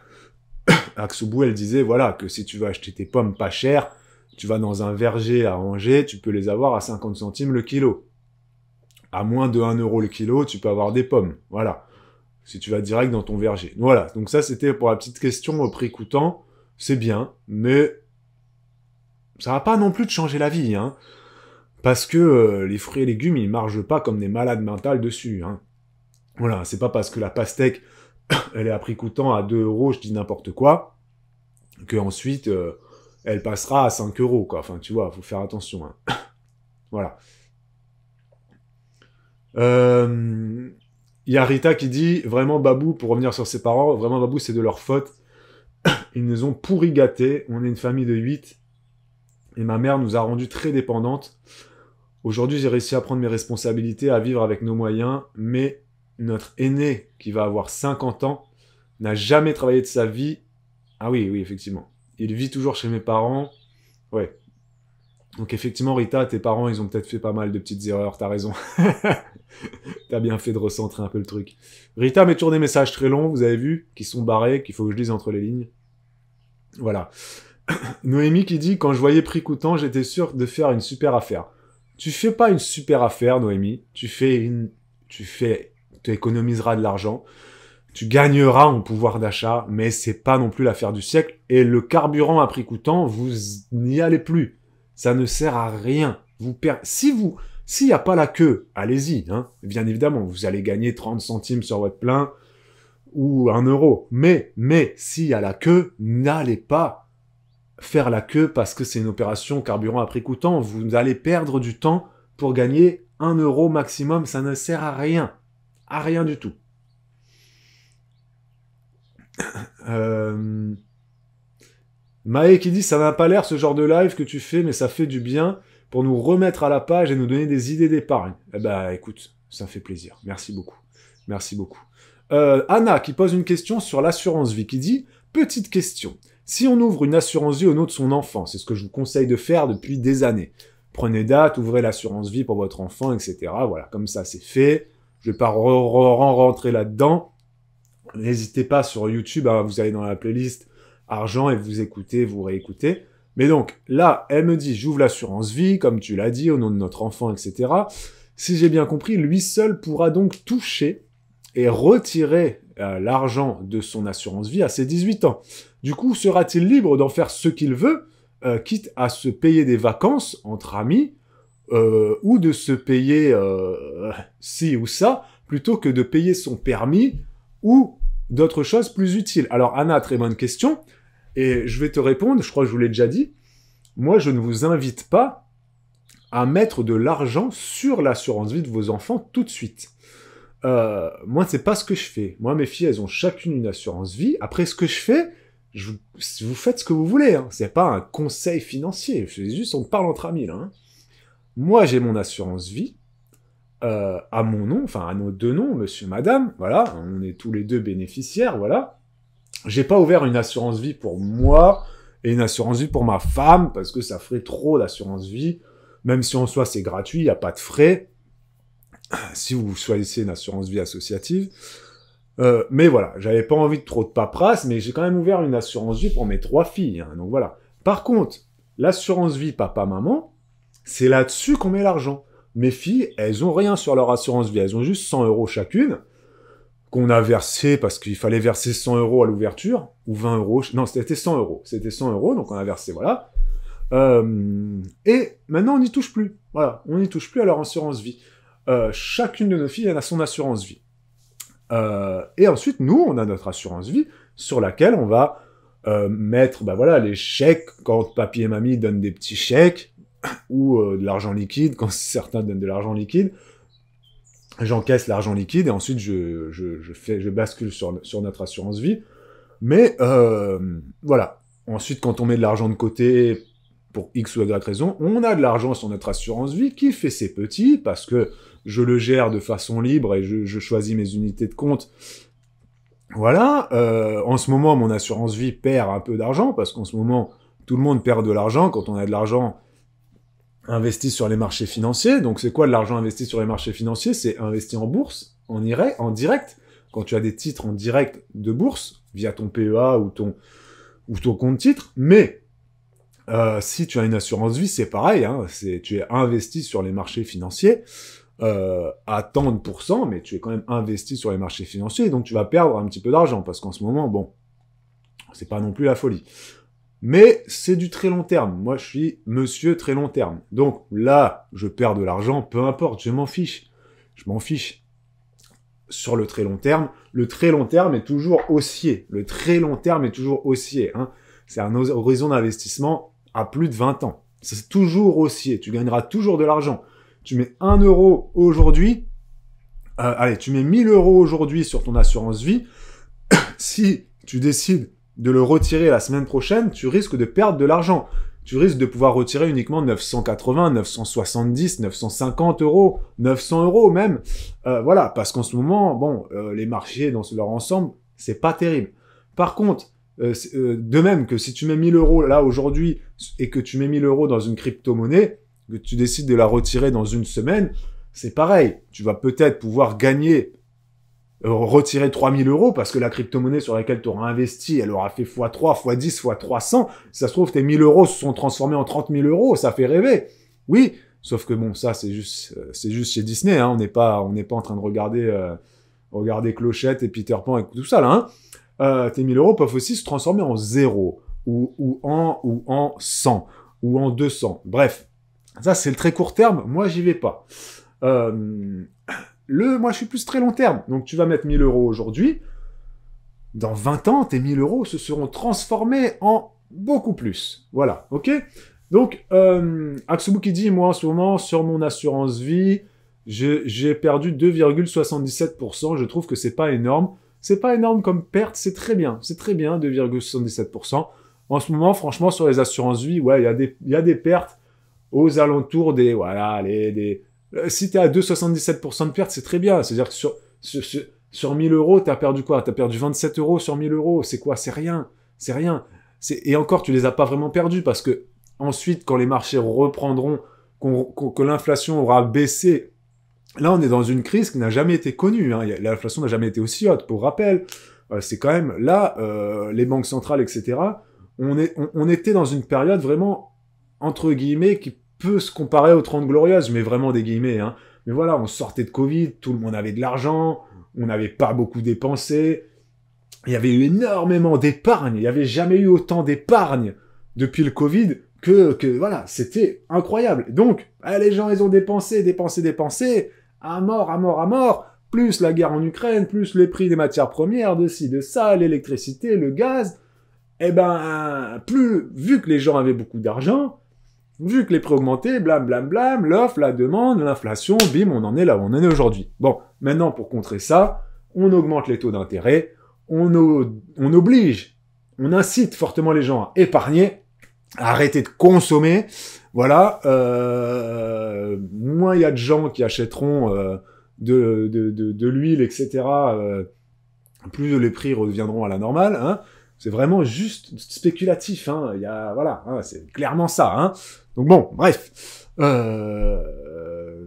[COUGHS] Aksoubou, elle disait, voilà, que si tu veux acheter tes pommes pas chères, tu vas dans un verger à Angers, tu peux les avoir à 50 centimes le kilo. À moins de 1 euro le kilo, tu peux avoir des pommes. Voilà. Si tu vas direct dans ton verger. Voilà. Donc ça, c'était pour la petite question au prix coûtant. C'est bien, mais ça va pas non plus te changer la vie, hein. Parce que euh, les fruits et légumes, ils marchent pas comme des malades mentales dessus, hein. Voilà, c'est pas parce que la pastèque, [COUGHS] elle est à prix coûtant à 2 euros, je dis n'importe quoi, que ensuite euh, elle passera à 5 euros, quoi. Enfin, tu vois, faut faire attention. Hein. [COUGHS] voilà. Il euh, y Rita qui dit vraiment Babou, pour revenir sur ses parents, vraiment Babou, c'est de leur faute. [COUGHS] Ils nous ont pourri gâtés. On est une famille de 8 et ma mère nous a rendus très dépendantes. Aujourd'hui, j'ai réussi à prendre mes responsabilités, à vivre avec nos moyens, mais notre aîné qui va avoir 50 ans n'a jamais travaillé de sa vie. Ah oui, oui, effectivement. Il vit toujours chez mes parents. Ouais. Donc effectivement, Rita, tes parents, ils ont peut-être fait pas mal de petites erreurs, t'as raison. [LAUGHS] t'as bien fait de recentrer un peu le truc. Rita met toujours des messages très longs, vous avez vu, qui sont barrés, qu'il faut que je lise entre les lignes. Voilà. [COUGHS] Noémie qui dit Quand je voyais prix coûtant, j'étais sûr de faire une super affaire. Tu fais pas une super affaire, Noémie. Tu fais une. Tu fais tu économiseras de l'argent, tu gagneras en pouvoir d'achat, mais c'est pas non plus l'affaire du siècle. Et le carburant à prix coûtant, vous n'y allez plus. Ça ne sert à rien. Vous Si vous, s'il n'y a pas la queue, allez-y, hein. Bien évidemment, vous allez gagner 30 centimes sur votre plein ou un euro. Mais, mais, s'il y a la queue, n'allez pas faire la queue parce que c'est une opération carburant à prix coûtant. Vous allez perdre du temps pour gagner un euro maximum. Ça ne sert à rien. Ah, rien du tout. euh... Maë qui dit ça n'a pas l'air ce genre de live que tu fais, mais ça fait du bien pour nous remettre à la page et nous donner des idées d'épargne. Eh ben écoute, ça fait plaisir. Merci beaucoup. Merci beaucoup. Euh, Anna qui pose une question sur l'assurance vie, qui dit Petite question. Si on ouvre une assurance vie au nom de son enfant, c'est ce que je vous conseille de faire depuis des années. Prenez date, ouvrez l'assurance vie pour votre enfant, etc. Voilà, comme ça c'est fait. Je vais pas rentrer là-dedans. N'hésitez pas sur YouTube, hein, vous allez dans la playlist argent et vous écoutez, vous réécoutez. Mais donc là, elle me dit, j'ouvre l'assurance vie, comme tu l'as dit, au nom de notre enfant, etc. Si j'ai bien compris, lui seul pourra donc toucher et retirer euh, l'argent de son assurance vie à ses 18 ans. Du coup, sera-t-il libre d'en faire ce qu'il veut, euh, quitte à se payer des vacances entre amis euh, ou de se payer euh, ci ou ça, plutôt que de payer son permis ou d'autres choses plus utiles Alors Anna, très bonne question, et je vais te répondre, je crois que je vous l'ai déjà dit, moi je ne vous invite pas à mettre de l'argent sur l'assurance vie de vos enfants tout de suite. Euh, moi, c'est pas ce que je fais. Moi, mes filles, elles ont chacune une assurance vie. Après, ce que je fais, je vous, faites ce que vous voulez. Hein. C'est pas un conseil financier. C'est juste, on parle entre amis là. Hein. Moi, j'ai mon assurance vie euh, à mon nom, enfin à nos deux noms, monsieur, madame. Voilà, on est tous les deux bénéficiaires. Voilà. J'ai pas ouvert une assurance vie pour moi et une assurance vie pour ma femme parce que ça ferait trop d'assurance vie. Même si en soi c'est gratuit, il n'y a pas de frais. [CLEARS THROAT] Si vous choisissez une assurance vie associative. Euh, mais voilà, j'avais pas envie de trop de paperasse, mais j'ai quand même ouvert une assurance vie pour mes trois filles. Hein, donc voilà. Par contre, l'assurance vie papa-maman, c'est là-dessus qu'on met l'argent. Mes filles, elles ont rien sur leur assurance vie. Elles ont juste 100 euros chacune qu'on a versé parce qu'il fallait verser 100 euros à l'ouverture ou 20 euros. Non, c'était 100 euros. C'était 100 euros, donc on a versé, voilà. Euh, et maintenant, on n'y touche plus. Voilà, on n'y touche plus à leur assurance vie. Euh, chacune de nos filles, elle a son assurance vie. Euh, et ensuite, nous, on a notre assurance vie sur laquelle on va mettre, ben voilà, les chèques quand papy et mamie donnent des petits chèques. [COUGHS] ou euh, de l'argent liquide, quand [LAUGHS] certains donnent de l'argent liquide. J'encaisse l'argent liquide et ensuite je, je, je, fais, je bascule sur, sur notre assurance vie. Mais euh, voilà, ensuite quand on met de l'argent de côté pour X ou Y raison, on a de l'argent sur notre assurance vie qui fait ses petits parce que je le gère de façon libre et je, je choisis mes unités de compte. Voilà, euh, en ce moment, mon assurance vie perd un peu d'argent parce qu'en ce moment, tout le monde perd de l'argent. Quand on a de l'argent, investi sur les marchés financiers. Donc, c'est quoi de l'argent investi sur les marchés financiers C'est investi en bourse, en, irait, en direct. Quand tu as des titres en direct de bourse, via ton PEA ou ton, ou ton compte titre. Mais euh, si tu as une assurance vie, c'est pareil. Hein, c'est, tu es investi sur les marchés financiers euh, à tant de pourcents, mais tu es quand même investi sur les marchés financiers. Donc, tu vas perdre un petit peu d'argent parce qu'en ce moment, bon, c'est pas non plus la folie. Mais c'est du très long terme. Moi, je suis monsieur très long terme. Donc là, je perds de l'argent, peu importe, je m'en fiche. Je m'en fiche. Sur le très long terme, le très long terme est toujours haussier. Le très long terme est toujours haussier. Hein. C'est un horizon d'investissement à plus de 20 ans. C'est toujours haussier. Tu gagneras toujours de l'argent. Tu mets 1 euro aujourd'hui. Euh, allez, tu mets 1000 euros aujourd'hui sur ton assurance vie. [COUGHS] si tu décides de le retirer la semaine prochaine, tu risques de perdre de l'argent. Tu risques de pouvoir retirer uniquement 980, 970, 950 euros, 900 euros même. Euh, voilà, parce qu'en ce moment, bon, euh, les marchés dans leur ensemble, c'est pas terrible. Par contre, euh, de même que si tu mets 1000 euros là aujourd'hui et que tu mets 1000 euros dans une crypto-monnaie, que tu décides de la retirer dans une semaine, c'est pareil. Tu vas peut-être pouvoir gagner retirer 3000 euros parce que la crypto-monnaie sur laquelle tu auras investi, elle aura fait x3, x10, x300. Si ça se trouve, tes 1000 euros se sont transformés en 30 000 euros, ça fait rêver. Oui, sauf que bon, ça c'est juste, euh, c'est juste chez Disney, hein. on n'est pas, on n'est pas en train de regarder, euh, regarder Clochette et Peter Pan et tout ça là. Hein. Euh, tes 1000 euros peuvent aussi se transformer en zéro ou, ou en ou en 100 ou en 200. Bref, ça c'est le très court terme. Moi j'y vais pas. Euh, le, moi, je suis plus très long terme. Donc, tu vas mettre 1000 euros aujourd'hui. Dans 20 ans, tes 1000 euros se seront transformés en beaucoup plus. Voilà, ok Donc, euh, qui dit, moi, en ce moment, sur mon assurance vie, j'ai perdu 2,77%. Je trouve que c'est pas énorme. C'est pas énorme comme perte, c'est très bien. C'est très bien, 2,77%. En ce moment, franchement, sur les assurances vie, ouais, il y, a des pertes aux alentours des, voilà, les, des euh, si t'es à 2,77% de perte, c'est très bien. C'est-à-dire que sur, sur, sur 1000 euros, as perdu quoi tu as perdu 27 euros sur 1000 euros. C'est quoi C'est rien. C'est rien. Et encore, tu les as pas vraiment perdus parce que ensuite, quand les marchés reprendront, que l'inflation aura baissé, là, on est dans une crise qui n'a jamais été connue. Hein. L'inflation n'a jamais été aussi haute. Pour rappel, euh, c'est quand même là, euh, les banques centrales, etc., on, est, on était dans une période vraiment, entre guillemets, qui peut se comparer aux 30 Glorieuses, mais vraiment des guillemets. Hein. Mais voilà, on sortait de Covid, tout le monde avait de l'argent, on n'avait pas beaucoup dépensé. Il y avait eu énormément d'épargne. Il n'y avait jamais eu autant d'épargne depuis le Covid que, que voilà, c'était incroyable. Donc, eh, les gens, ils ont dépensé, dépensé, dépensé, à mort, à mort, à mort, plus la guerre en Ukraine, plus les prix des matières premières, de ci, de ça, l'électricité, le gaz. et eh ben, plus, vu que les gens avaient beaucoup d'argent, Vu que les prix augmentaient, blam blam blam, l'offre, la demande, l'inflation, bim, on en est là où on en est aujourd'hui. Bon, maintenant pour contrer ça, on augmente les taux d'intérêt, on, oblige, on incite fortement les gens à épargner, à arrêter de consommer. Voilà, euh, moins il y a de gens qui achèteront euh, de, l'huile, etc., euh, plus les prix reviendront à la normale. Hein. C'est vraiment juste spéculatif. Hein. Il y a, voilà, hein, c'est clairement ça. Hein. Donc bon, bref. Euh,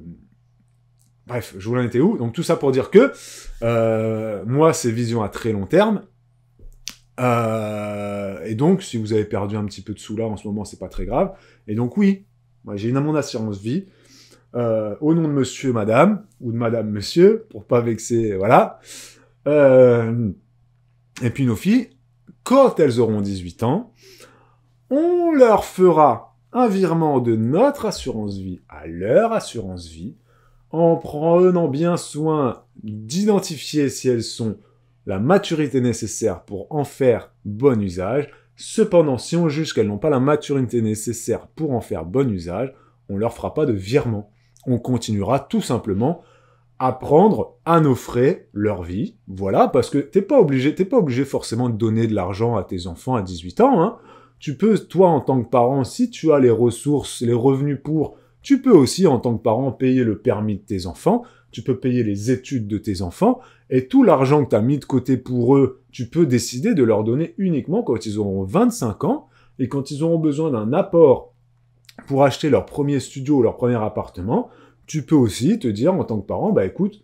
bref, je vous l'en où Donc tout ça pour dire que euh, moi, c'est vision à très long terme. Euh, et donc, si vous avez perdu un petit peu de sous là en ce moment, c'est pas très grave. Et donc oui, moi j'ai une amende assurance vie. au nom de monsieur, madame, ou de madame, monsieur, pour pas vexer, voilà. et puis nos filles, quand elles auront 18 ans, on leur fera un virement de notre assurance vie à leur assurance vie, en prenant bien soin d'identifier si elles sont la maturité nécessaire pour en faire bon usage. Cependant, si on juge qu'elles n'ont pas la maturité nécessaire pour en faire bon usage, on leur fera pas de virement. On continuera tout simplement apprendre à nos frais leur vie. Voilà, parce que t'es pas obligé, t'es pas obligé forcément de donner de l'argent à tes enfants à 18 ans. Hein. Tu peux, toi, en tant que parent, si tu as les ressources, les revenus pour, tu peux aussi, en tant que parent, payer le permis de tes enfants, tu peux payer les études de tes enfants, et tout l'argent que tu as mis de côté pour eux, tu peux décider de leur donner uniquement quand ils auront 25 ans, et quand ils auront besoin d'un apport pour acheter leur premier studio ou leur premier appartement, tu peux aussi te dire en tant que parent, bah écoute,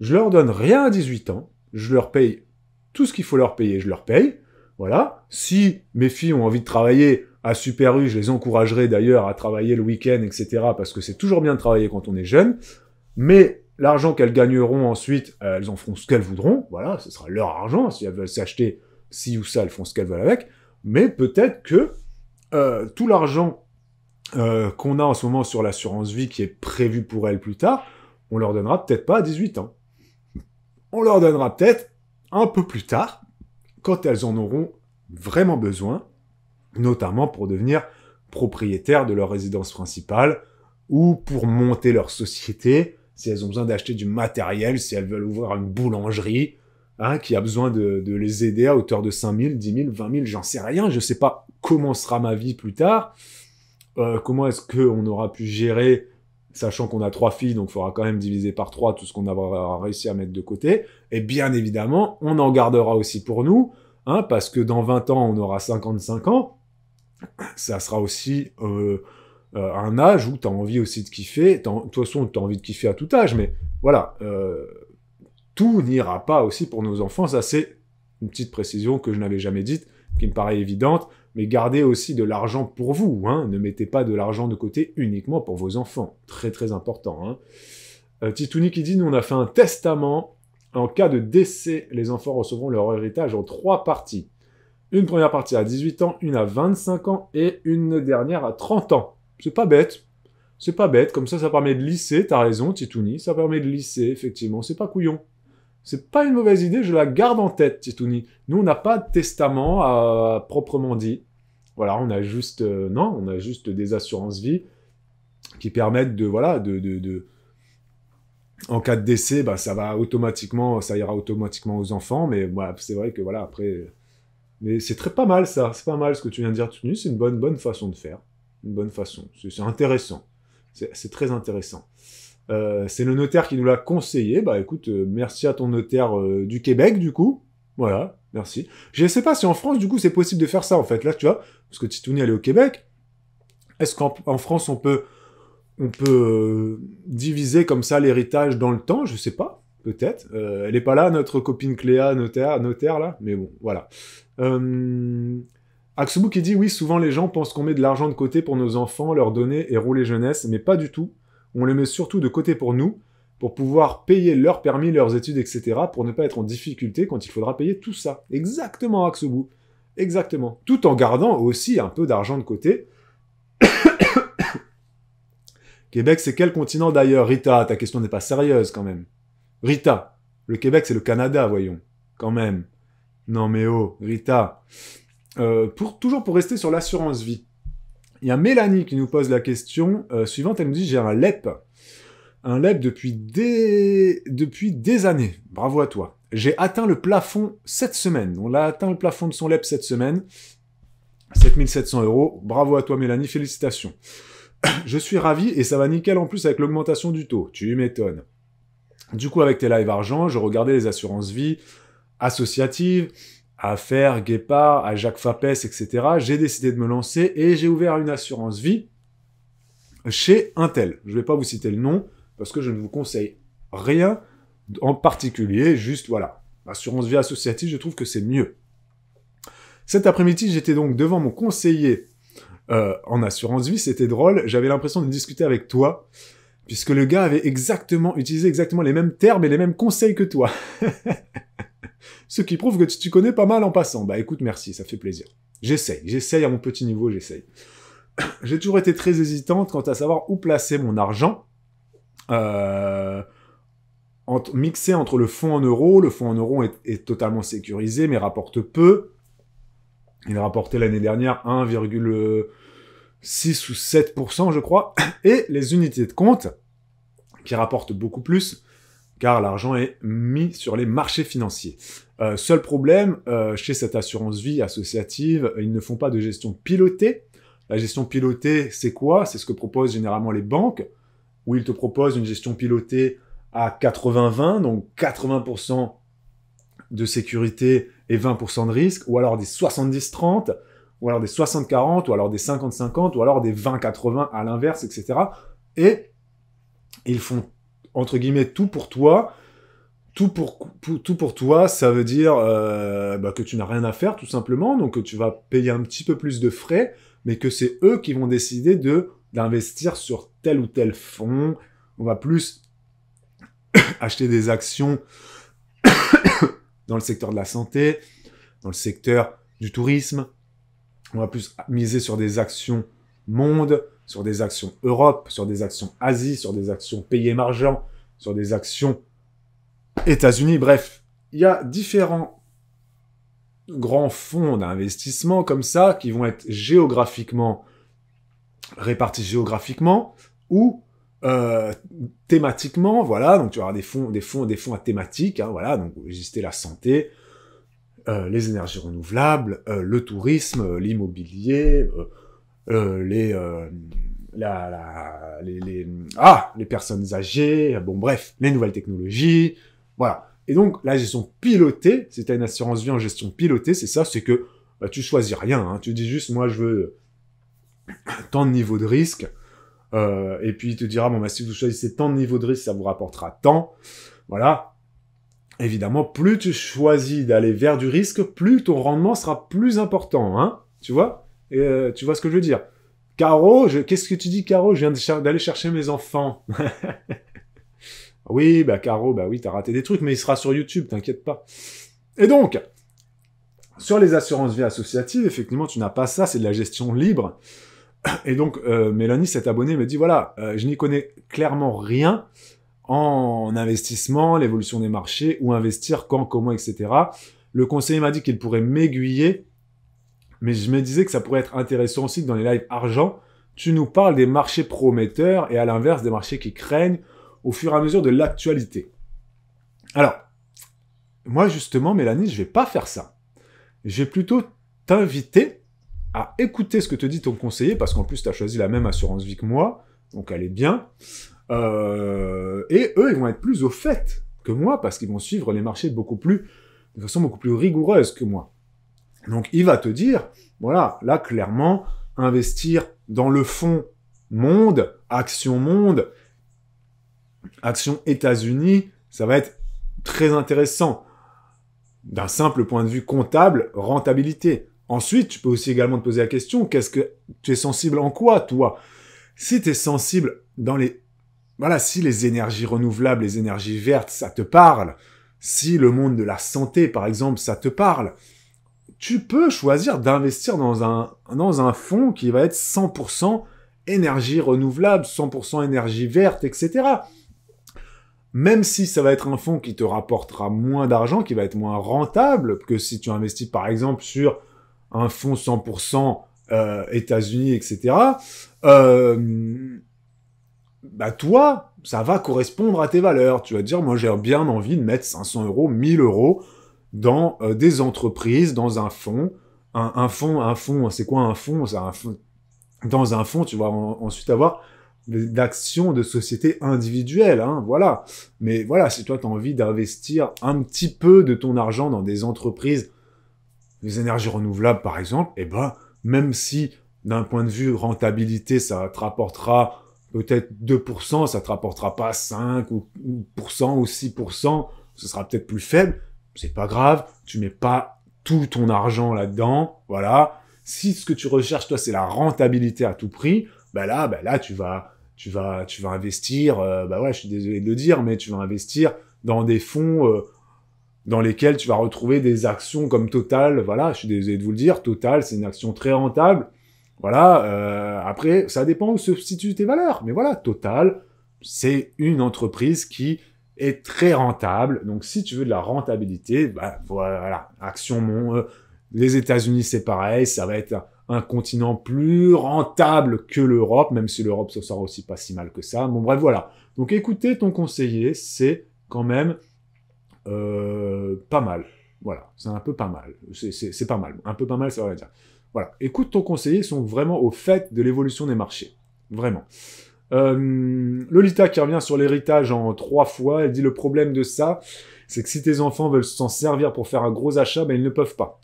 je leur donne rien à 18 ans, je leur paye tout ce qu'il faut leur payer, je leur paye. Voilà. Si mes filles ont envie de travailler à Super U, je les encouragerai d'ailleurs à travailler le week-end, etc. Parce que c'est toujours bien de travailler quand on est jeune. Mais l'argent qu'elles gagneront ensuite, euh, elles en feront ce qu'elles voudront. Voilà, ce sera leur argent. Si elles veulent s'acheter ci ou ça, elles font ce qu'elles veulent avec. Mais peut-être que euh, tout l'argent euh, qu'on a en ce moment sur l'assurance vie qui est prévue pour elles plus tard, on leur donnera peut-être pas à 18 ans. On leur donnera peut-être un peu plus tard, quand elles en auront vraiment besoin, notamment pour devenir propriétaires de leur résidence principale ou pour monter leur société, si elles ont besoin d'acheter du matériel, si elles veulent ouvrir une boulangerie, hein, qui a besoin de, de, les aider à hauteur de 5 000, 10 000, 20 000, j'en sais rien, je sais pas comment sera ma vie plus tard, euh, comment est-ce qu'on aura pu gérer, sachant qu'on a trois filles, donc il faudra quand même diviser par trois tout ce qu'on aura réussi à mettre de côté. Et bien évidemment, on en gardera aussi pour nous, hein, parce que dans 20 ans, on aura 55 ans. Ça sera aussi euh, euh, un âge où tu as envie aussi de kiffer. De toute façon, tu as envie de kiffer à tout âge, mais voilà, tout n'ira pas aussi pour nos enfants. Ça, c'est une petite précision que je n'avais jamais dite, qui me paraît évidente mais gardez aussi de l'argent pour vous. Hein. Ne mettez pas de l'argent de côté uniquement pour vos enfants. Très très important. Hein. Euh, Titouni qui dit, nous on a fait un testament. En cas de décès, les enfants recevront leur héritage en trois parties. Une première partie à 18 ans, une à 25 ans et une dernière à 30 ans. C'est pas bête. C'est pas bête. Comme ça, ça permet de lisser. T'as raison, Titouni. Ça permet de lisser, effectivement. C'est pas couillon. C'est pas une mauvaise idée, je la garde en tête, Titouni. Nous, on n'a pas de testament à proprement dit. Voilà, on a juste, euh, non, on a juste des assurances vie qui permettent de, voilà, de, de, en cas de décès, bah, ça va automatiquement, ça ira automatiquement aux enfants, mais bah, c'est vrai que voilà, après, mais c'est très pas mal ça, c'est pas mal ce que tu viens de dire, Titouni, c'est une bonne, bonne façon de faire, une bonne façon, c'est intéressant, c'est très intéressant. Euh, c'est le notaire qui nous l'a conseillé. Bah écoute, euh, merci à ton notaire euh, du Québec, du coup. Voilà, merci. Je ne sais pas si en France, du coup, c'est possible de faire ça, en fait. Là, tu vois, parce que Titouni, elle est au Québec. Est-ce qu'en France, on peut, on peut diviser comme ça l'héritage dans le temps Je ne sais pas, peut-être. elle n'est pas là, notre copine Cléa, notaire, notaire là, mais bon, voilà. Aksubu qui dit, oui, souvent les gens pensent qu'on met de l'argent de côté pour nos enfants, leur donner et rouler jeunesse, mais pas du tout on les met surtout de côté pour nous, pour pouvoir payer leurs permis, leurs études, etc., pour ne pas être en difficulté quand il faudra payer tout ça. Exactement, bout. Exactement. Tout en gardant aussi un peu d'argent de côté. [COUGHS] Québec, c'est quel continent d'ailleurs Rita, ta question n'est pas sérieuse quand même. Rita, le Québec, c'est le Canada, voyons. Quand même. Non mais oh, Rita. Euh, pour, toujours pour rester sur l'assurance vie. Il y a Mélanie qui nous pose la question euh, suivante. Elle nous dit J'ai un LEP. Un LEP depuis des... depuis des années. Bravo à toi. J'ai atteint le plafond cette semaine. On a atteint le plafond de son LEP cette semaine. 7700 euros. Bravo à toi, Mélanie. Félicitations. [CLEARS THROAT] Je suis ravi et ça va nickel en plus avec l'augmentation du taux. Tu m'étonnes. Du coup, avec tes live argent, je regardais les assurances vie associatives, à faire Guépard, à Jacques Fapès, etc., j'ai décidé de me lancer et j'ai ouvert une assurance vie chez Intel. Je ne vais pas vous citer le nom parce que je ne vous conseille rien en particulier, juste voilà. Assurance vie associative, je trouve que c'est mieux. Cet après-midi, j'étais donc devant mon conseiller euh, en assurance vie, c'était drôle, j'avais l'impression de discuter avec toi, puisque le gars avait exactement utilisé exactement les mêmes termes et les mêmes conseils que toi. [LAUGHS] Ce qui prouve que tu connais pas mal en passant. Bah écoute, merci, ça fait plaisir. J'essaye, j'essaye à mon petit niveau, j'essaye. [CLEARS THROAT] J'ai toujours été très hésitante quant à savoir où placer mon argent. Euh, mixé entre le fonds en euros, le fonds en euros est, est totalement sécurisé mais rapporte peu. Il rapportait l'année dernière 1,6 ou 7%, je crois. [CLEARS THROAT] Et les unités de compte, qui rapportent beaucoup plus, car l'argent est mis sur les marchés financiers. Euh, seul problème, euh, chez cette assurance vie associative, ils ne font pas de gestion pilotée. La gestion pilotée, c'est quoi C'est ce que proposent généralement les banques, où ils te proposent une gestion pilotée à 80-20, donc 80% de sécurité et 20% de risque, ou alors des 70-30, ou alors des 60-40, ou alors des 50-50, ou alors des 20-80 à l'inverse, etc. Et ils font entre guillemets tout pour toi, tout pour, tout pour toi, ça veut dire euh, bah, que tu n'as rien à faire tout simplement, donc que tu vas payer un petit peu plus de frais, mais que c'est eux qui vont décider de d'investir sur tel ou tel fonds. On va plus [COUGHS] acheter des actions [COUGHS] dans le secteur de la santé, dans le secteur du tourisme. On va plus miser sur des actions monde, sur des actions Europe, sur des actions Asie, sur des actions pays émergents, sur des actions États-Unis. Bref, il y a différents grands fonds d'investissement comme ça qui vont être géographiquement répartis géographiquement ou euh, thématiquement, voilà, donc tu auras des fonds, des fonds, des fonds à thématiques hein, voilà, donc exister la santé, euh, les énergies renouvelables, euh, le tourisme, l'immobilier, euh, euh, les, les, ah, les personnes âgées, bon bref, les nouvelles technologies, voilà. Et donc la gestion pilotée, c'est une assurance vie en gestion pilotée, c'est ça, c'est que euh, tu choisis rien, hein. tu dis juste moi je veux tant de niveaux de risque, et puis il te dira bon bah si vous choisissez tant de niveaux de risque, ça vous rapportera tant, voilà. Évidemment, plus tu choisis d'aller vers du risque, plus ton rendement sera plus important, hein, tu vois euh, tu vois ce que je veux dire Caro, qu'est-ce que tu dis, Caro Je viens d'aller chercher mes enfants. [LAUGHS] oui, bah Caro, bah oui, t'as raté des trucs, mais il sera sur YouTube, t'inquiète pas. Et donc, sur les assurances vie associatives, effectivement, tu n'as pas ça, c'est de la gestion libre. [COUGHS] Et donc, euh, Mélanie, cette abonnée, me dit, voilà, euh, je n'y connais clairement rien en investissement, l'évolution des marchés, où investir, quand, comment, etc. Le conseiller m'a dit qu'il pourrait m'aiguiller mais je me disais que ça pourrait être intéressant aussi que dans les lives argent, tu nous parles des marchés prometteurs et à l'inverse des marchés qui craignent au fur et à mesure de l'actualité. Alors, moi justement, Mélanie, je vais pas faire ça. Je vais plutôt t'inviter à écouter ce que te dit ton conseiller, parce qu'en plus, tu as choisi la même assurance vie que moi, donc elle est bien. Euh, et eux, ils vont être plus au fait que moi, parce qu'ils vont suivre les marchés beaucoup plus, de façon beaucoup plus rigoureuse que moi. Donc il va te dire, voilà, là clairement, investir dans le fonds monde, action monde, action États-Unis, ça va être très intéressant. D'un simple point de vue comptable, rentabilité. Ensuite, tu peux aussi également te poser la question, qu'est-ce que tu es sensible en quoi, toi Si tu es sensible dans les... Voilà, si les énergies renouvelables, les énergies vertes, ça te parle, si le monde de la santé, par exemple, ça te parle, tu peux choisir d'investir dans un, dans un fonds qui va être 100% énergie renouvelable, 100% énergie verte, etc. Même si ça va être un fonds qui te rapportera moins d'argent, qui va être moins rentable que si tu investis par exemple sur un fonds 100% euh, États-Unis, etc. Euh, bah toi, ça va correspondre à tes valeurs. Tu vas dire, moi j'ai bien envie de mettre 500 euros, 1000 euros dans euh, des entreprises, dans un fonds. Un, un fonds, un fonds, c'est quoi un fonds, Dans un fonds, tu vas ensuite avoir d'actions de sociétés individuelles. hein, voilà. Mais voilà, si toi, tu as envie d'investir un petit peu de ton argent dans des entreprises, des énergies renouvelables, par exemple, eh ben, même si d'un point de vue rentabilité, ça te rapportera peut-être 2%, ça te rapportera pas 5 ou, ou 6%, ce sera peut-être plus faible, c'est pas grave, tu mets pas tout ton argent là-dedans, voilà. Si ce que tu recherches toi c'est la rentabilité à tout prix, bah là, bah là tu vas, tu vas, tu vas investir. Euh, bah ouais, je suis désolé de le dire, mais tu vas investir dans des fonds euh, dans lesquels tu vas retrouver des actions comme Total. Voilà, je suis désolé de vous le dire, Total c'est une action très rentable. Voilà. Euh, après, ça dépend où se situent tes valeurs, mais voilà, Total c'est une entreprise qui est très rentable. Donc, si tu veux de la rentabilité, bah, voilà, Action mon euh, les États-Unis, c'est pareil, ça va être un, continent plus rentable que l'Europe, même si l'Europe se sort aussi pas si mal que ça. Bon, bref, voilà. Donc, écoutez ton conseiller, c'est quand même euh, pas mal. Voilà, c'est un peu pas mal. C'est pas mal. Un peu pas mal, ça veut dire. Voilà, écoute ton conseiller, sont vraiment au fait de l'évolution des marchés. Vraiment. Euh, Lolita qui revient sur l'héritage en trois fois, elle dit le problème de ça, c'est que si tes enfants veulent s'en servir pour faire un gros achat, ben ils ne peuvent pas.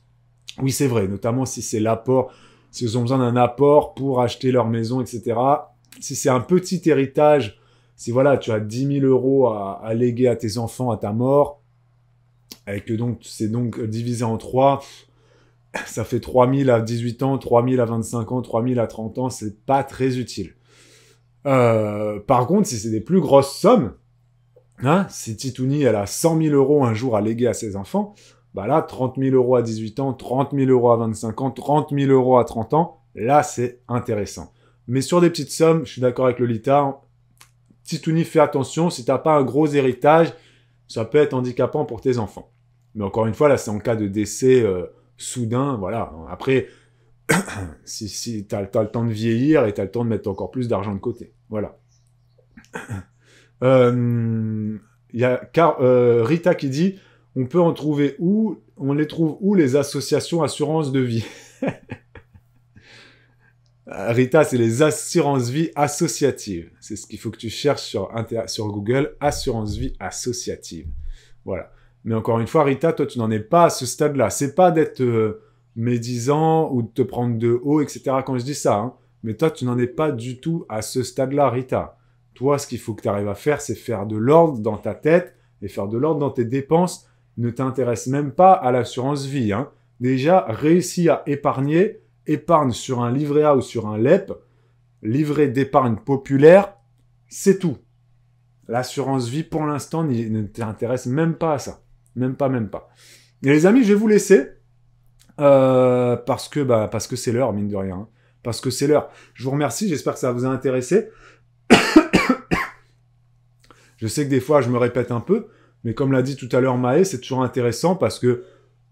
Oui, c'est vrai, notamment si c'est l'apport, si ils ont besoin d'un apport pour acheter leur maison, etc. Si c'est un petit héritage, si voilà, tu as 10 000 euros à, à léguer à tes enfants à ta mort, et que donc c'est donc divisé en trois, ça fait 3 000 à 18 ans, 3 000 à 25 ans, 3 000 à 30 ans, c'est pas très utile. Euh, par contre, si c'est des plus grosses sommes, hein, si Titouni, elle a 100 000 euros un jour à léguer à ses enfants, bah là, 30 000 euros à 18 ans, 30 000 euros à 25 ans, 30 000 euros à 30 ans, là, c'est intéressant. Mais sur des petites sommes, je suis d'accord avec Lolita, Titouni, fais attention, si t'as pas un gros héritage, ça peut être handicapant pour tes enfants. Mais encore une fois, là, c'est en cas de décès euh, soudain, voilà. Après, [COUGHS] si, si tu as, le temps de vieillir et tu as le temps de mettre encore plus d'argent de côté. Voilà. Il [COUGHS] euh, y a Car, euh, Rita qui dit on peut en trouver où On les trouve où les associations assurances de vie [LAUGHS] euh, Rita, c'est les assurances vie associatives. C'est ce qu'il faut que tu cherches sur, sur Google, assurance vie associative. Voilà. Mais encore une fois, Rita, toi, tu n'en es pas à ce stade-là. C'est pas d'être médisant ou de te prendre de haut, etc. Quand je dis ça, hein. mais toi, tu n'en es pas du tout à ce stade-là, Rita. Toi, ce qu'il faut que tu arrives à faire, c'est faire de l'ordre dans ta tête et faire de l'ordre dans tes dépenses. Ne t'intéresse même pas à l'assurance vie. Hein. Déjà, réussis à épargner, épargne sur un livret A ou sur un LEP, livret d'épargne populaire, c'est tout. L'assurance vie, pour l'instant, ne t'intéresse même pas à ça. Même pas, même pas. Et les amis, je vais vous laisser. Euh, parce que bah, parce que c'est l'heure, mine de rien. Hein. Parce que c'est l'heure. Je vous remercie, j'espère que ça vous a intéressé. [COUGHS] je sais que des fois, je me répète un peu, mais comme l'a dit tout à l'heure Maë, c'est toujours intéressant parce que,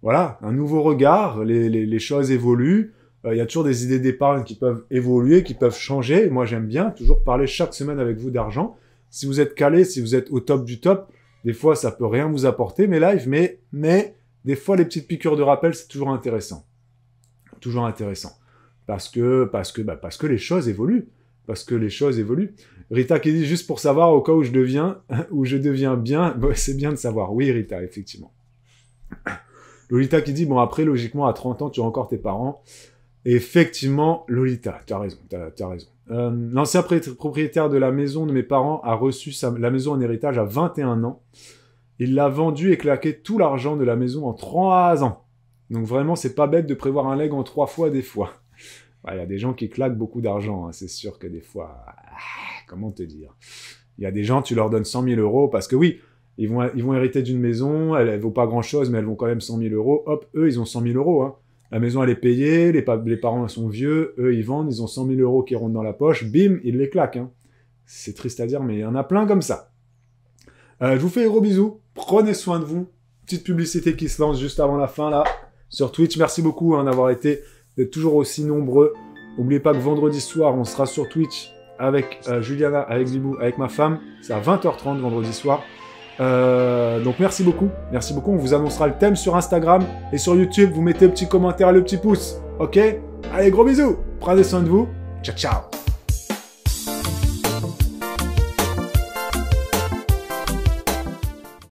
voilà, un nouveau regard, les, choses évoluent. Euh, il y a toujours des idées d'épargne qui peuvent évoluer, qui peuvent changer. Moi, j'aime bien toujours parler chaque semaine avec vous d'argent. Si vous êtes calé, si vous êtes au top du top, des fois, ça peut rien vous apporter, mes lives, mais, mais, des fois, les petites piqûres de rappel, c'est toujours intéressant. Toujours intéressant. Parce que, parce, que, bah, parce que les choses évoluent. Parce que les choses évoluent. Rita qui dit juste pour savoir au cas où je deviens, [LAUGHS] je deviens bien, [LAUGHS] bah, c'est bien de savoir. Oui, Rita, effectivement. [COUGHS] Lolita qui dit, bon, après, logiquement, à 30 ans, tu as encore tes parents. Effectivement, Lolita, tu as raison, tu as, raison. Euh, l'ancien propriétaire de la maison de mes parents a reçu la maison en héritage à 21 ans. Il l'a vendu et claqué tout l'argent de la maison en trois ans. Donc vraiment, c'est pas bête de prévoir un leg en trois fois des fois. Il y a des gens qui claquent beaucoup d'argent, hein, c'est sûr que des fois... Ah, comment te dire Il y a des gens, tu leur donnes 100 000 euros parce que oui, ils vont, ils vont hériter d'une maison, elle, vaut pas grand-chose, mais elles vont quand même 100 000 euros. Hop, eux, ils ont 100 000 euros. Hein. La maison, elle est payée, les, parents sont vieux, eux, ils vendent, ils ont 100 000 euros qui rentrent dans la poche, bim, ils les claquent. Hein. C'est triste à dire, mais il y en a plein comme ça. Euh, je vous fais gros bisous. Prenez soin de vous. Petite publicité qui se lance juste avant la fin là sur Twitch. Merci beaucoup hein, d'avoir été toujours aussi nombreux. N'oubliez pas que vendredi soir, on sera sur Twitch avec euh, Juliana, avec Zibou, avec ma femme. C'est à 20h30 vendredi soir. Euh, donc merci beaucoup, merci beaucoup. On vous annoncera le thème sur Instagram et sur YouTube. Vous mettez le petit commentaire, et le petit pouce, ok Allez, gros bisous. Prenez soin de vous. Ciao, ciao.